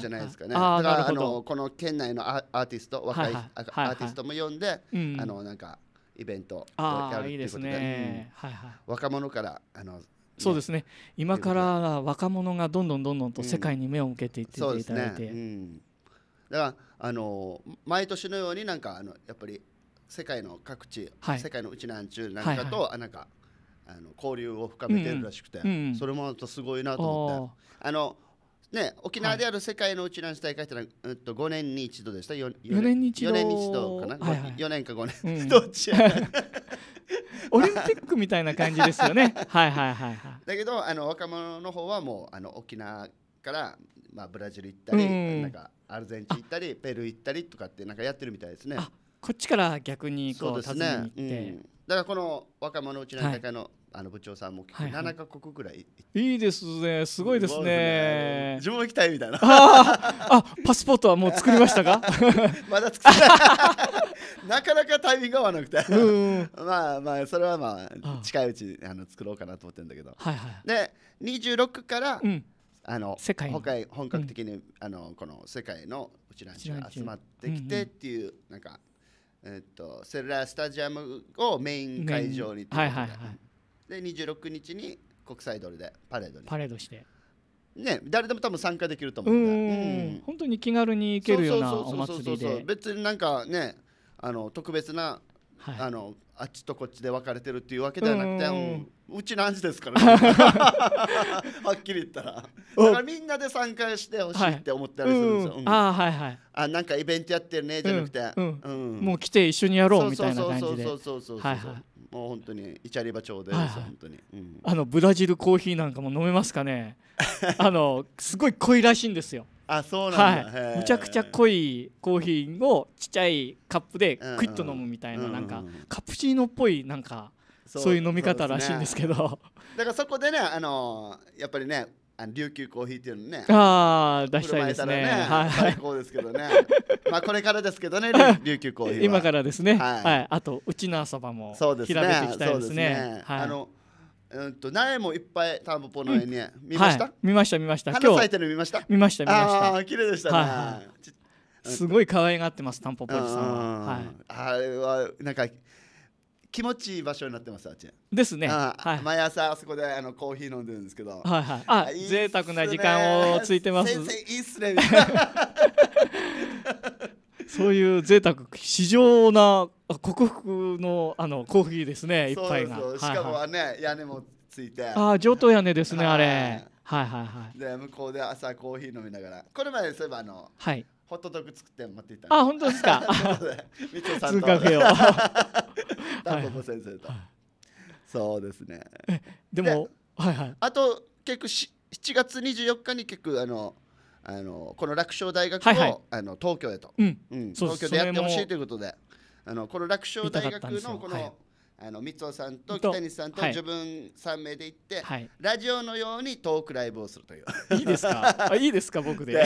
じゃないですかねだからあのこの県内のアーティスト若い、はい、アーティストも呼んで、はいあのなんかイベントやるっていうことで、ねうんはいはい、若者からあのそうですね今から若者がどんどんどんどんと世界に目を向けていっていただいて、うんねうん、だからあの毎年のようになんかあのやっぱり世界の各地、はい、世界のうちなんちゅうなんかと、はいはい、なんかあの交流を深めてるらしくて、うんうん、それもすごいなと思って。あのね、沖縄である世界のうちなんち大会ってのは、はい、と5年に一度でした 4, 4, 年 4, 年に一度かな、はいはい、4年か5年、どっちや オリンピックみたいな感じですよね はいはいはい、はい、だけどあの若者の方はもうあの沖縄から、まあ、ブラジル行ったり、うん、なんかアルゼンチン行ったりペルー行ったりとかってなんかやってるみたいですねこっちから逆にこうそうですね、うん、だからこの若者うちの大のあの部長さんも結構7か国ぐらい、いい、ですねすごいですね自分も行きたいみたいなあパスポートはもう作りましたか まだ作ってな なかなかタイミング合わなくてうん、まあまあそれはまあ近いうちあの作ろうかなと思ってるんだけど、はいはい、で26から、うん、あの世界本格的に、うん、あのこの世界のうちらが集まってきてっていう、うんうん、なんかえっ、とセルラースタジアムをメイン会場に、はいはいはいで26日に国際ドルでパレードにパレードしてね誰でも多分参加できると思うんでうん本当に気軽に行けるようなお祭りで別になんかねあの特別な、はい、あのあっちとこっちで分かれてるっていうわけではなくてう,、うちの話ですから、ね、はっきり言ったらだからみんなで参加してほしいって思ったりするんですよ、はいうん、あはいはいあなんかイベントやってるねじゃなくて、うん、うん、もう来て一緒にやろうみたいな感じでそうそうそうそうそうそうそうそうそうそうそうもう本当にイチャリバ町で、はい、本当に、うん、あのブラジルコーヒーなんかも飲めますかね あのすごい濃いらしいんですよあそうなんはい、むちゃくちゃ濃いコーヒーをちっちゃいカップでクイッと飲むみたいな,、なんかカプチーノっぽいなんかそういう飲み方らしいんですけど、ね、だからそこでねあのやっぱりねあの琉球コーヒーっていうのねああ出したいですねね、はい、最高ですけどねまあこれからですけどね 琉球コーヒーは今からですね、はい、はい、あとうちのあそばもそうですね平べですね、はい、あのうんと苗もいっぱいタんポぽの絵に、うん、見ました、はい、見ました見ました花咲いてる見ました見ました見ましたあ綺麗でしたね、はい、すごい可愛がってますタんぽぽおじさんは、はい、あれはなんか気持ちいい場所になってますあっちですね、はい、毎朝あそこであのコーヒー飲んでるんですけどはいはいあいい贅沢な時間をついてます先生いいっすねそういう贅沢至上な克服のあのコーヒーですね一杯がそしかもね、はいはい、屋根もついてああ上等屋根ですねあれはいはいはいで向こうで朝コーヒー飲みながらこれまでそういえばあのはいホットドッグ作って待っていたあ本当ですか三 ちおさんとカフボ先生と、そうですねでもはいはいあと結局し七月二十四日に結局あのあのこの楽勝大学を、あの東京へと、うん、東京でやってほしいということであのこの楽勝大学のこのあの三尾さんと北西さんと自分3名で行って、はい、ラジオのようにトークライブをするといういいですかいいですか僕で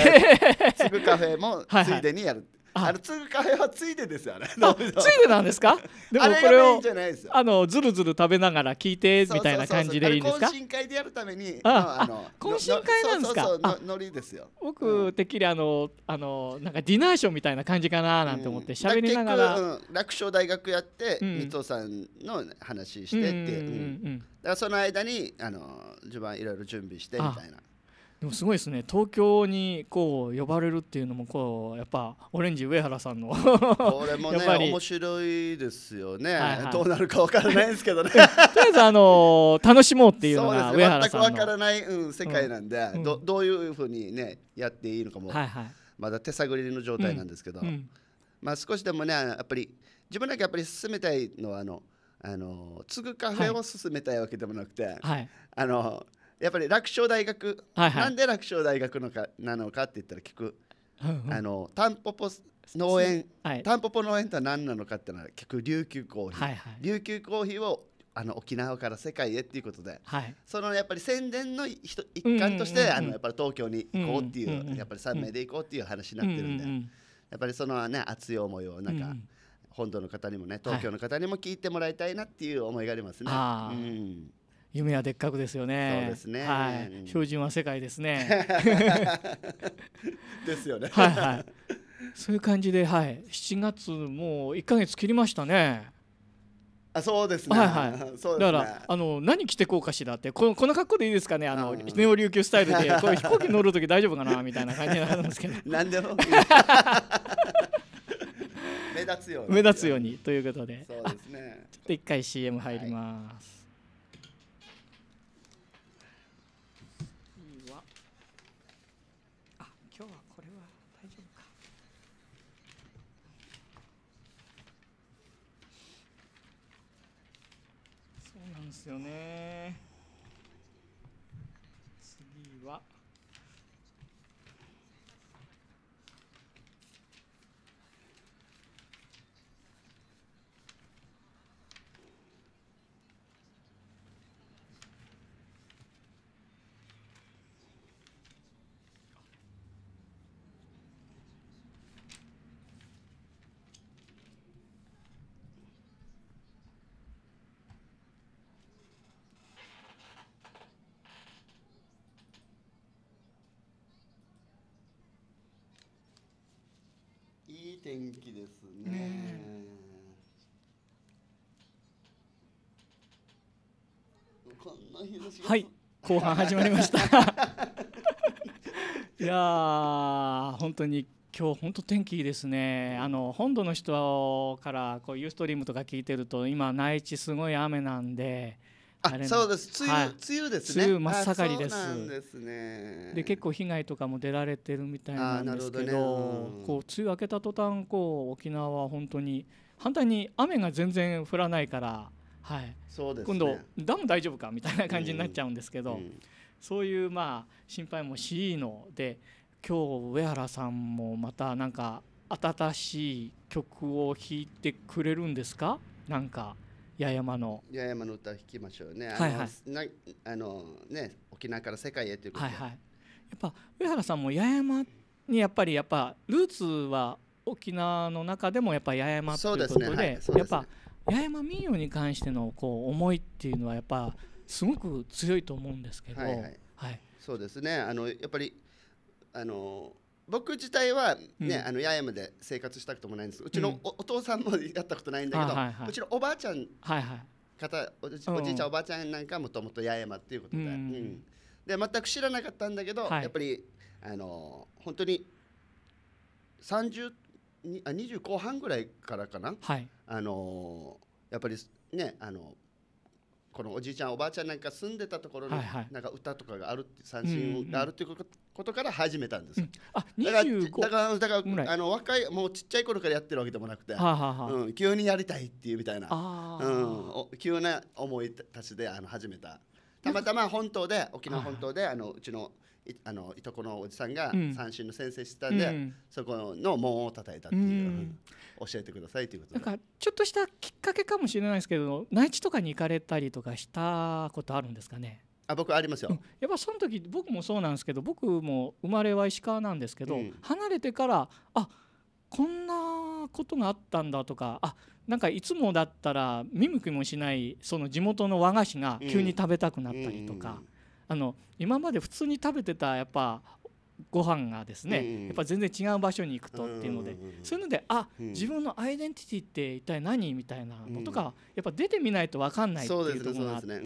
すぐ カフェもついでにやる、あの通貨はついでですよね。あついでなんですか？でもこれをあのずるずる食べながら聞いてみたいな感じでいいですか？懇親会でやるためにああの懇親会なんですか？ノリですよ。僕てっきりあのあのなんかディナーショーみたいな感じかななんて思って喋りながら。楽勝大学やって水戸さんの話してって。だからその間にあの自分いろいろ準備してみたいな。でもすごいですね東京にこう呼ばれるっていうのもこうやっぱオレンジ上原さんのこれもね面白いですよね、はいはい、どうなるかわからないんですけどね とりあえずあのー、楽しもうっていうのが上原さんの、ね、全くわからない、うん、世界なんで、うん、どどういうふうにねやっていいのかも、はいはい、まだ手探りの状態なんですけど、うんうん、まあ少しでもねやっぱり自分だけやっぱり進めたいのはあのあの継ぐカフェを進めたいわけでもなくて、はい、あのやっぱり楽勝大学、はいはい、なんで楽勝大学のかなのかって言ったら聞く、んあのタンポポ農園、はい、タンポポ農園とは何なのかってのは聞く琉球コーヒー、はいはい、琉球コーヒーをあの沖縄から世界へっていうことで、はい、そのやっぱり宣伝の一環として、うんうんうん、あのやっぱり東京に行こうっていう,、うんうんうん、やっぱり3名で行こうっていう話になってるんで、うんうん、やっぱりそのね熱い思いをなんか、うん、本土の方にもね東京の方にも聞いてもらいたいなっていう思いがありますね。はい、うん夢はでっかくですよね。そうですね。はい、うん、標準は世界ですね。ですよね。はいはい。そういう感じで、はい、七月もう一ヶ月切りましたね。あそうですね。はいはい。ね、だからあの何着てこうかしらってこのこの格好でいいですかねあの、うん、ネオ琉球スタイルで これ飛行機乗る時大丈夫かなみたいな感じなんですけど。なんでも。目立つように目立つようにということで。そうですね。ちょっと一回 CM 入ります。はいよね天気ですね。ねはい、後半始まりました。いや本当に今日本当天気いいですね。あの本土の人からこうユーストリームとか聞いてると今内地すごい雨なんで。あそうです梅雨、はい、梅雨ですね梅雨真っ盛りですで、ね、結構被害とかも出られてるみたいなんですけど、ねこう梅雨明けた途端こう沖縄は本当に反対に雨が全然降らないから、はい、そうです、ね、今度ダム大丈夫かみたいな感じになっちゃうんですけど、うんうん、そういうまあ心配もしいので今日上原さんもまたなんか新しい曲を弾いてくれるんですかなんか八重山の八重山の歌を弾きましょうねはいはいなあのね沖縄から世界へということで、はいはい、やっぱ上原さんも八重山にやっぱりやっぱルーツは沖縄の中でもやっぱ八重山ということで、ねはいね、やっぱ八重山民謡に関してのこう思いっていうのはやっぱすごく強いと思うんですけど、はい、はいはい、そうですねあのやっぱりあの僕自体はね、うん、あの八重山で生活したこともないんですうちのお,、父さんもやったことないんだけど、はいはい、うちのおばあちゃん、はいはい方おじいちゃんおばあちゃんなんかもともと八重山っていうことでうん、で全く知らなかったんだけど、はい、やっぱりあの本当に30あ20後半ぐらいからかな、はい、あのやっぱりねあのこのおじいちゃんおばあちゃんなんか住んでたところの、はいはい、なんか歌とかがあるって三振があるっていうこと、ことから始めたんです、うん、あ2だからだからあの若いもうちっちゃい頃からやってるわけでもなくて、はあはあ、うん、急にやりたいっていうみたいな、うん、急な思い立ちであの始めたたまたま本島で沖縄本島であのうちのいあのいとこのおじさんが三振の先生したんで、うん、そこの門を叩いたっていう、うん、教えてくださいということなんかちょっとしたきっかけかもしれないですけど内地とかに行かれたりとかしたことあるんですかねあ僕ありますよ、うん、やっぱその時僕もそうなんですけど僕も生まれは石川なんですけど、うん、離れてからあこんなことがあったんだとかあなんかいつもだったら見向きもしないその地元の和菓子が急に食べたくなったりとか、うん、あの今まで普通に食べてたやっぱご飯がですね、やっぱ全然違う場所に行くとっていうので、そういうのであ、自分のアイデンティティって一体何みたいなのとか、やっぱ出てみないと分かんないっていうところがあって。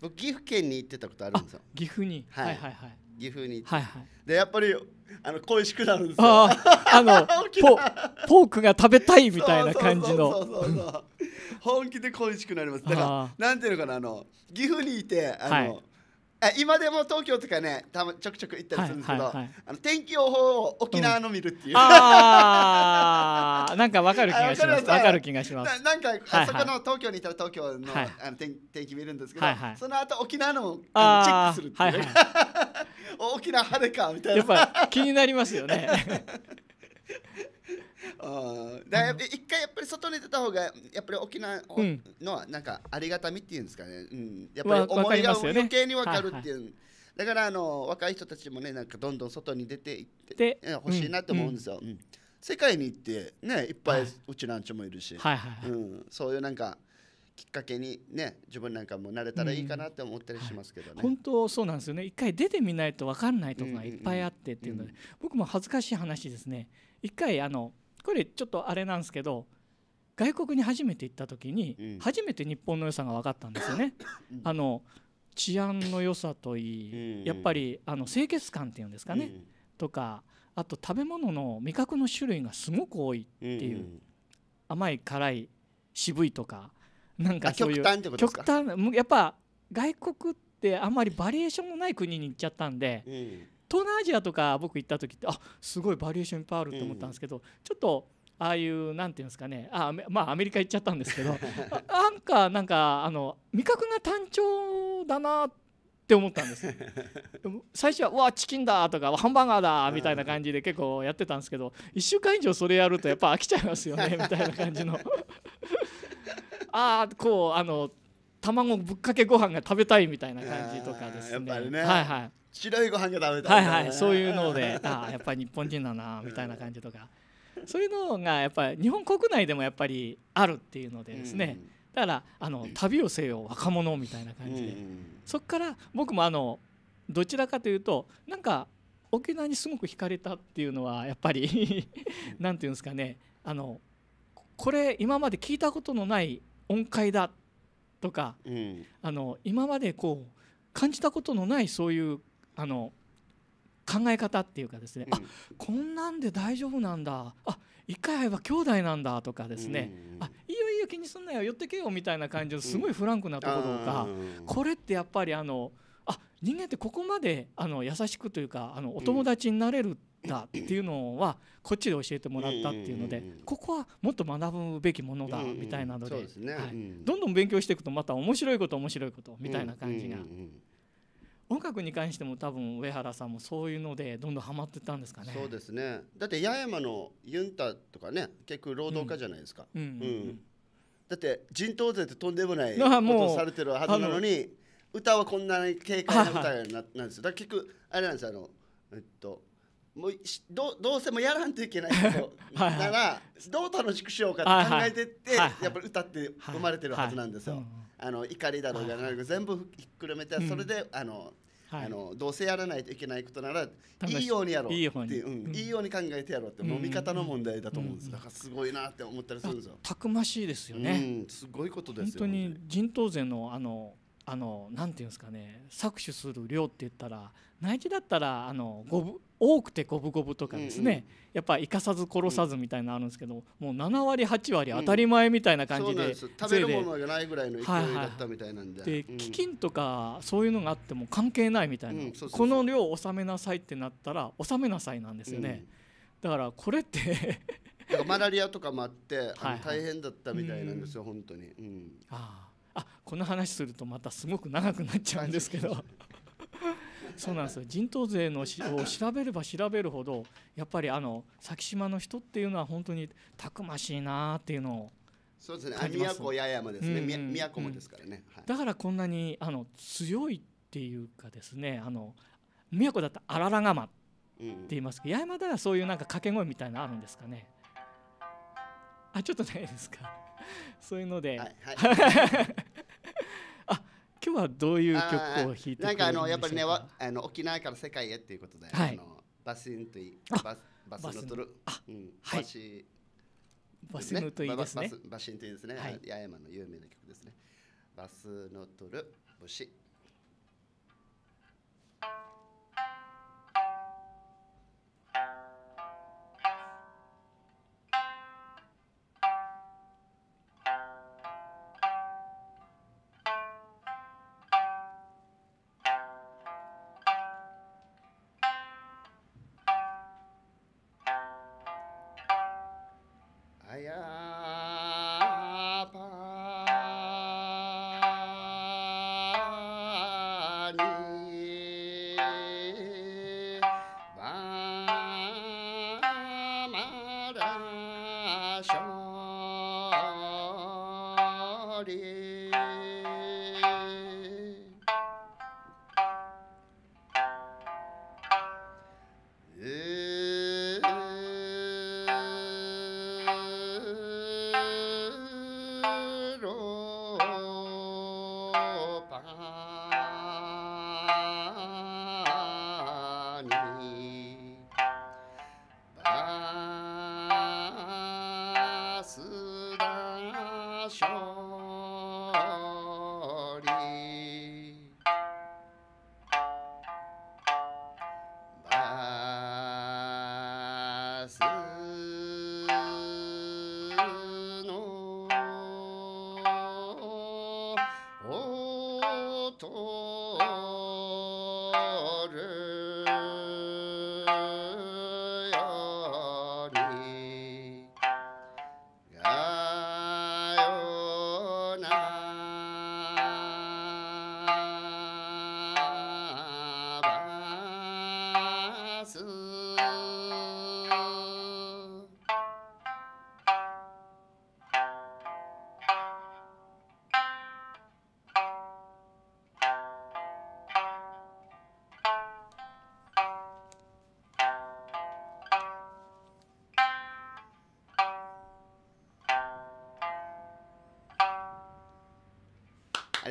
僕岐阜県に行ってたことあるんですよ岐阜に、はい、はいはいはい岐阜にはいはいでやっぱりあの恋しくなるんですよああの ポポークが食べたいみたいな感じのそうそうそう本気で恋しくなりますだからなんていうのかなあの岐阜にいてあの、はい今でも東京とかねたまちょくちょく行ったりするんですけど、はいはいはい、あの天気予報を沖縄の見るっていう、うん、あなんかわかる気がしますわかる気がしますなんか、あそこの東京にいたら東京のはい、あの天天気見るんですけど、はいはい、その後沖縄のあチェックするっていう、ね、はいはい、沖縄晴れかみたいなやっぱ気になりますよね あだ一回やっぱり外に出た方がやっぱり沖縄のなんかありがたみっていうんですかね、うん、やっぱり思いが余計に分かるっていう、だからあの若い人たちもねなんかどんどん外に出ていってほしいなって思うんですよ、うんうん、世界に行ってねいっぱい、い、うちなんちもいるし、はいはいはい、うん、そういうなんかきっかけにね自分なんかもなれたらいいかなって思ったりしますけどね、うんはい、本当そうなんですよね一回出てみないと分かんないとこがいっぱいあってっていうので、うんうん、僕も恥ずかしい話ですね一回あのこれちょっとあれなんですけど外国に初めて行った時に初めて日本の良さが分かったんですよね。あの治安の良さといいやっぱりあの清潔感っていうんですかねとかあと食べ物の味覚の種類がすごく多いっていう甘い辛い渋いとかなんかそういう極端やっぱ外国ってあんまりバリエーションのない国に行っちゃったんで。東南アジアとか僕行った時ってあすごいバリエーションいっぱいあると思ったんですけど、ちょっとああいうなんていうんですかねあまあアメリカ行っちゃったんですけど なんかなんかあの味覚が単調だなって思ったんです最初は「うわチキンだ」とか「ハンバーガーだ」みたいな感じで結構やってたんですけど1週間以上それやるとやっぱ飽きちゃいますよね みたいな感じのああこうあの卵ぶっかけご飯が食べたいみたいな感じとかですね。ねはいはい白いご飯がダメだ、はいはいそういうのでああやっぱり日本人だなみたいな感じとか、そういうのがやっぱり日本国内でもやっぱりあるっていうのでですね、うん、だからあの旅をせよ若者みたいな感じで、うん、そっから僕もあのどちらかというとなんか沖縄にすごく惹かれたっていうのはやっぱり何て言うんですかねあのこれ今まで聞いたことのない音階だとか、うん、あの今までこう感じたことのないそういうあの考え方っていうかですね、うん、あこんなんで大丈夫なんだあ一回会えば兄弟なんだとかですね、うん、あいいよいいよ気にすんなよ寄ってけよみたいな感じのすごいフランクなところが、うん、これってやっぱりあのあ人間ってここまであの優しくというかあのお友達になれるだっていうのはこっちで教えてもらったっていうのでここはもっと学ぶべきものだみたいなのでどんどん勉強していくとまた面白いこと面白いことみたいな感じが。音楽に関しても多分上原さんもそういうのでどんどんはまってたんですかねそうですねだって八重山のユンタとかね結構労働家じゃないですか、うん、うんうん、だって人頭税ってとんでもないことをされてるはずなのに歌はこんなに軽快な歌にななんですよだ結局あれなんですよあのえっともうどどうせもやらんといけないこと ならはい、どう楽しくしようかって考えてって、はいはい、やっぱり歌って生まれてるはずなんですよ。はいはいうんあの怒りだろうがなんか全部ひっくるめて、それであのはい、あのどうせやらないといけないことならいいようにやろういい,、うん、いいように考えてやろうって、うん、もう見方の問題だと思うんです、うん、だからすごいなって思ったりするんですよたくましいですよね、うん、すごいことですよ本当に人頭税のあのあのなんていうんですかね搾取する量って言ったら内地だったらあの五分多くて五分五分とかですね、うんうん、やっぱ生かさず殺さずみたいなのあるんですけど、うん、もう7割8割当たり前みたいな感じでうん、食べるものじゃないぐらいの勢いだったみたいなんで,、はいはいで基金とかそういうのがあっても関係ないみたいな、そうそうそうこの量を納めなさいってなったら納めなさいなんですよね、だからこれってだからマラリアとかもあって、はい大変だったみたいなんですよ、本当に、うん、ああこの話するとまたすごく長くなっちゃうんですけどそうなんですよ人頭税のを調べれば調べるほどやっぱりあの先島の人っていうのは本当にたくましいなっていうのをそうですね宮古八重山ですね、うん、宮もですからね、はい、だからこんなにあの強いっていうかですねあの宮古だったらあらら釜って言いますけど、うん、八重山ではそういうなんか掛け声みたいなのあるんですかねあちょっとないですかそういうので、はいはい 今日はどういう曲を弾いてなんかあのやっぱりねわあの沖縄から世界へっていうことで、はい、あのバスンといバスバスのとるあ、うん、はい、バシバスのといいですねバババシンといいですね、はい、八重山の有名な曲ですねバスのとる星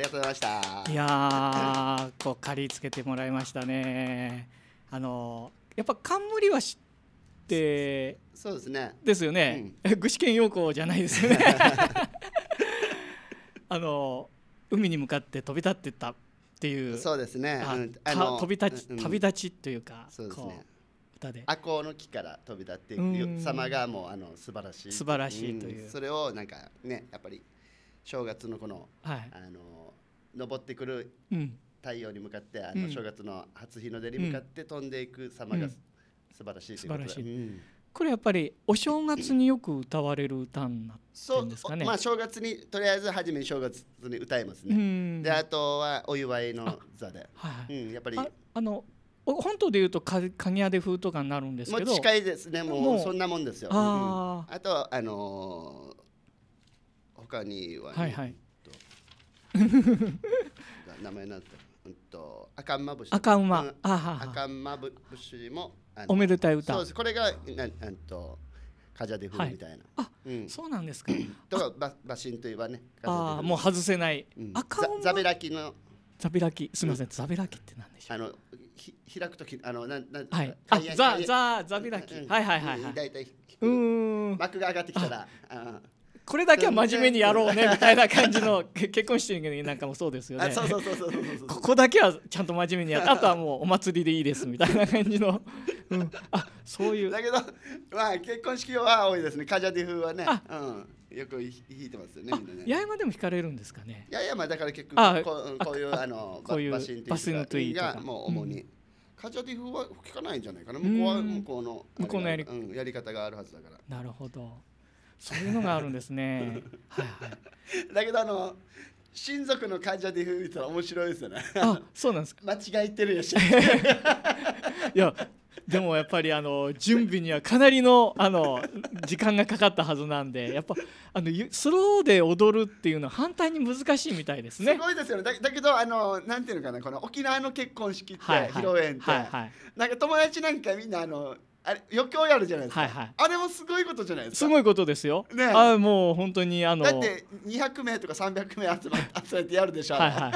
ありがとうございましたいやこう借りつけてもらいましたねあのやっぱ冠は知ってそうですねですよね、うん、具志堅用高じゃないですよね あの海に向かって飛び立ってったっていうそうですね、あの飛び立ち、うん、旅立ちというかそうですね歌で赤穂の木から飛び立っていく様がもうあの素晴らしい素晴らしいという、それをなんかねやっぱり正月のこの、はい、あの登ってくる太陽に向かって、あの正月の初日の出に向かって飛んでいく様が、うん、素晴らしいいこ素晴らしいこれやっぱりお正月によく歌われる歌になってんですかね。まあ正月にとりあえず初めに正月に歌いますね。であとはお祝いの座で、はい、うん、やっぱりあの本当でいうとか鍵屋で風とかになるんですけど、近いですね。もうそんなもんですよ。あうん、あとあのー、他には、ね、はいはい。名前なんてうんと赤んまぶし赤んま、うん、赤んまぶしもおめでたい歌そうですこれがなんなんとカジャデフみたいな、はい、あ、うん、そうなんですかとかば、バシンといえばねああもう外せない、うん、赤んザベラキのザベラキすみません、ザベラキってなんでしょうあのひ開くときあのなんなんはいあザザザベラキ、はいはいはいはい大体うん幕が上がってきたらああこれだけは真面目にやろうねみたいな感じの結婚式なんかもそうですよねここだけはちゃんと真面目にやってあとはもうお祭りでいいですみたいな感じの、あそういうだけど、まあ、結婚式は多いですねカジャディ風はね、うん、よく弾いてますよね八重山でも弾かれるんですかね八重山だから結構ここういうあのこういうバシンというがもう主に。カジャディ風は聞かないんじゃないかな向こうは向こうの向こうのやり方があるはずだからなるほどそういうのがあるんですね はい、はい、だけどあの親族の患者で言うたら面白いですよねあそうなんですか 間違えてるやし いやでもやっぱりあの準備にはかなりのあの時間がかかったはずなんでやっぱあのスローで踊るっていうのは反対に難しいみたいですね。すごいですよねだだけどあのなんていうのかなこの沖縄の結婚式って、はいはい、披露宴って、はいはい、なんか友達なんかみんなあのあれ余興やるじゃないですか、はいはい、あれもすごいことじゃないですかすごいことですよ、ね、あもう本当にあのだって200名とか300名集ま集めてやるでしょはいはいはい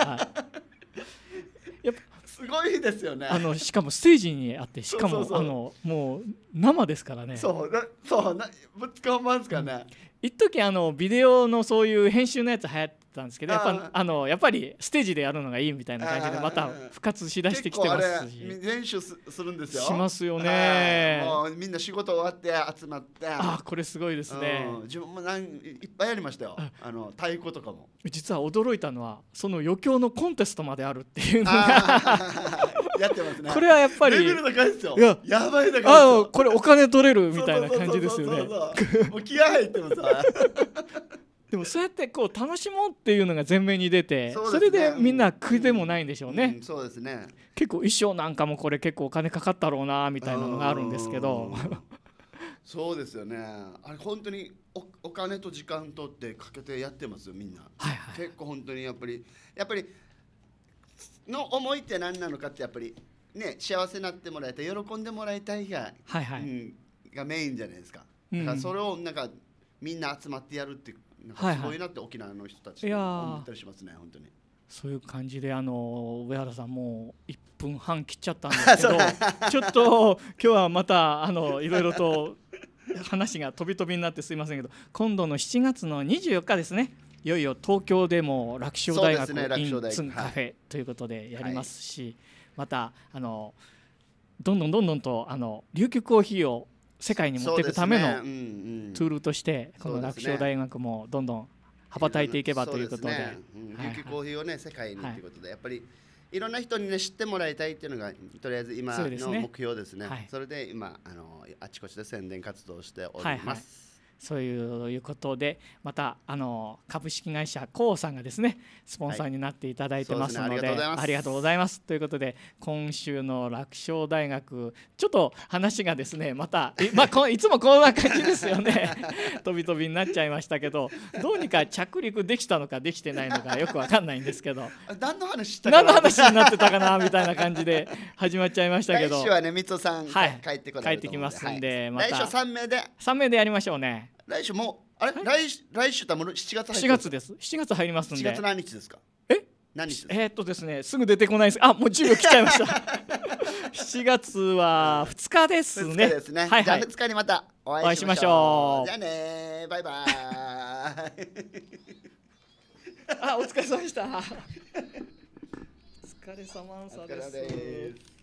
やっぱすごいですよねあのしかもステージにあってしかもあのもう生ですからねそうなそうなぶつかまんすかね、うん一時あのビデオのそういう編集のやつはやったんですけどやっぱあのやっぱりステージでやるのがいいみたいな感じでまた復活しだしてきてますし練習するんですよしますよねもうみんな仕事終わって集まってあこれすごいですね、うん、自分もなんいっぱいやりましたよあの太鼓とかも実は驚いたのはその余興のコンテストまであるっていうのが やってますね。これはやっぱり。レベルですよ。ややばいだから。これお金取れるみたいな感じですよね。気合入ってます。でもそうやってこう楽しもうっていうのが前面に出てそ,、れでみんな苦でもないんでしょうね、そうですね結構衣装なんかもこれ結構お金かかったろうなみたいなのがあるんですけどそうですよねあれ本当におお金と時間とってかけてやってますよみんな、はいはい、結構本当にやっぱりやっぱりの思いって何なのかってやっぱりね幸せになってもらいたい喜んでもらいたいが,、はいはい、うん、がメインじゃないですかだからそれをなんかみんな集まってやるってすごいなって沖縄の人たち思ったりしますね、はいはい、本当に。そういう感じであの上原さんもう1分半切っちゃったんですけど ちょっと今日はまたあのいろいろと話が飛び飛びになってすいませんけど今度の7月の24日ですねいよいよ東京でも楽勝大学、ね、インツンカフェということでやりますし、またあのどんどんどんどんとあの琉球コーヒーを世界に持っていくためのツールとして、この楽勝大学もどんどん羽ばたいていけばということで。琉球コーヒーをね世界にということで、やっぱりいろんな人にね知ってもらいたいっていうのがとりあえず今の目標ですね。それで今あのあちこちで宣伝活動しております。そういうことでまたあの株式会社コウさんがですねスポンサーになっていただいてますのではいでね、ありがとうございますということで今週の楽勝大学ちょっと話がですねまたい, まあ、いつもこんな感じですよね 飛び飛びになっちゃいましたけどどうにか着陸できたのかできてないのかよくわかんないんですけど何の話何の話になってたかなみたいな感じで 始まっちゃいましたけど来週はね三つさん、はい、帰ってこられると思う帰ってきますんで、はい、また来週3名で3名でやりましょうね。来週もあれ、来来週たもの7月入月です七月入りますんで月何日ですかえ何日ですえーっとですねすぐ出てこないですあもう1秒来ちゃいました 七月は日ですね二日ですね、はいはい日にまたお会いしましょうししょうじゃあねバイバイ あお疲れ様でした お疲れ様アです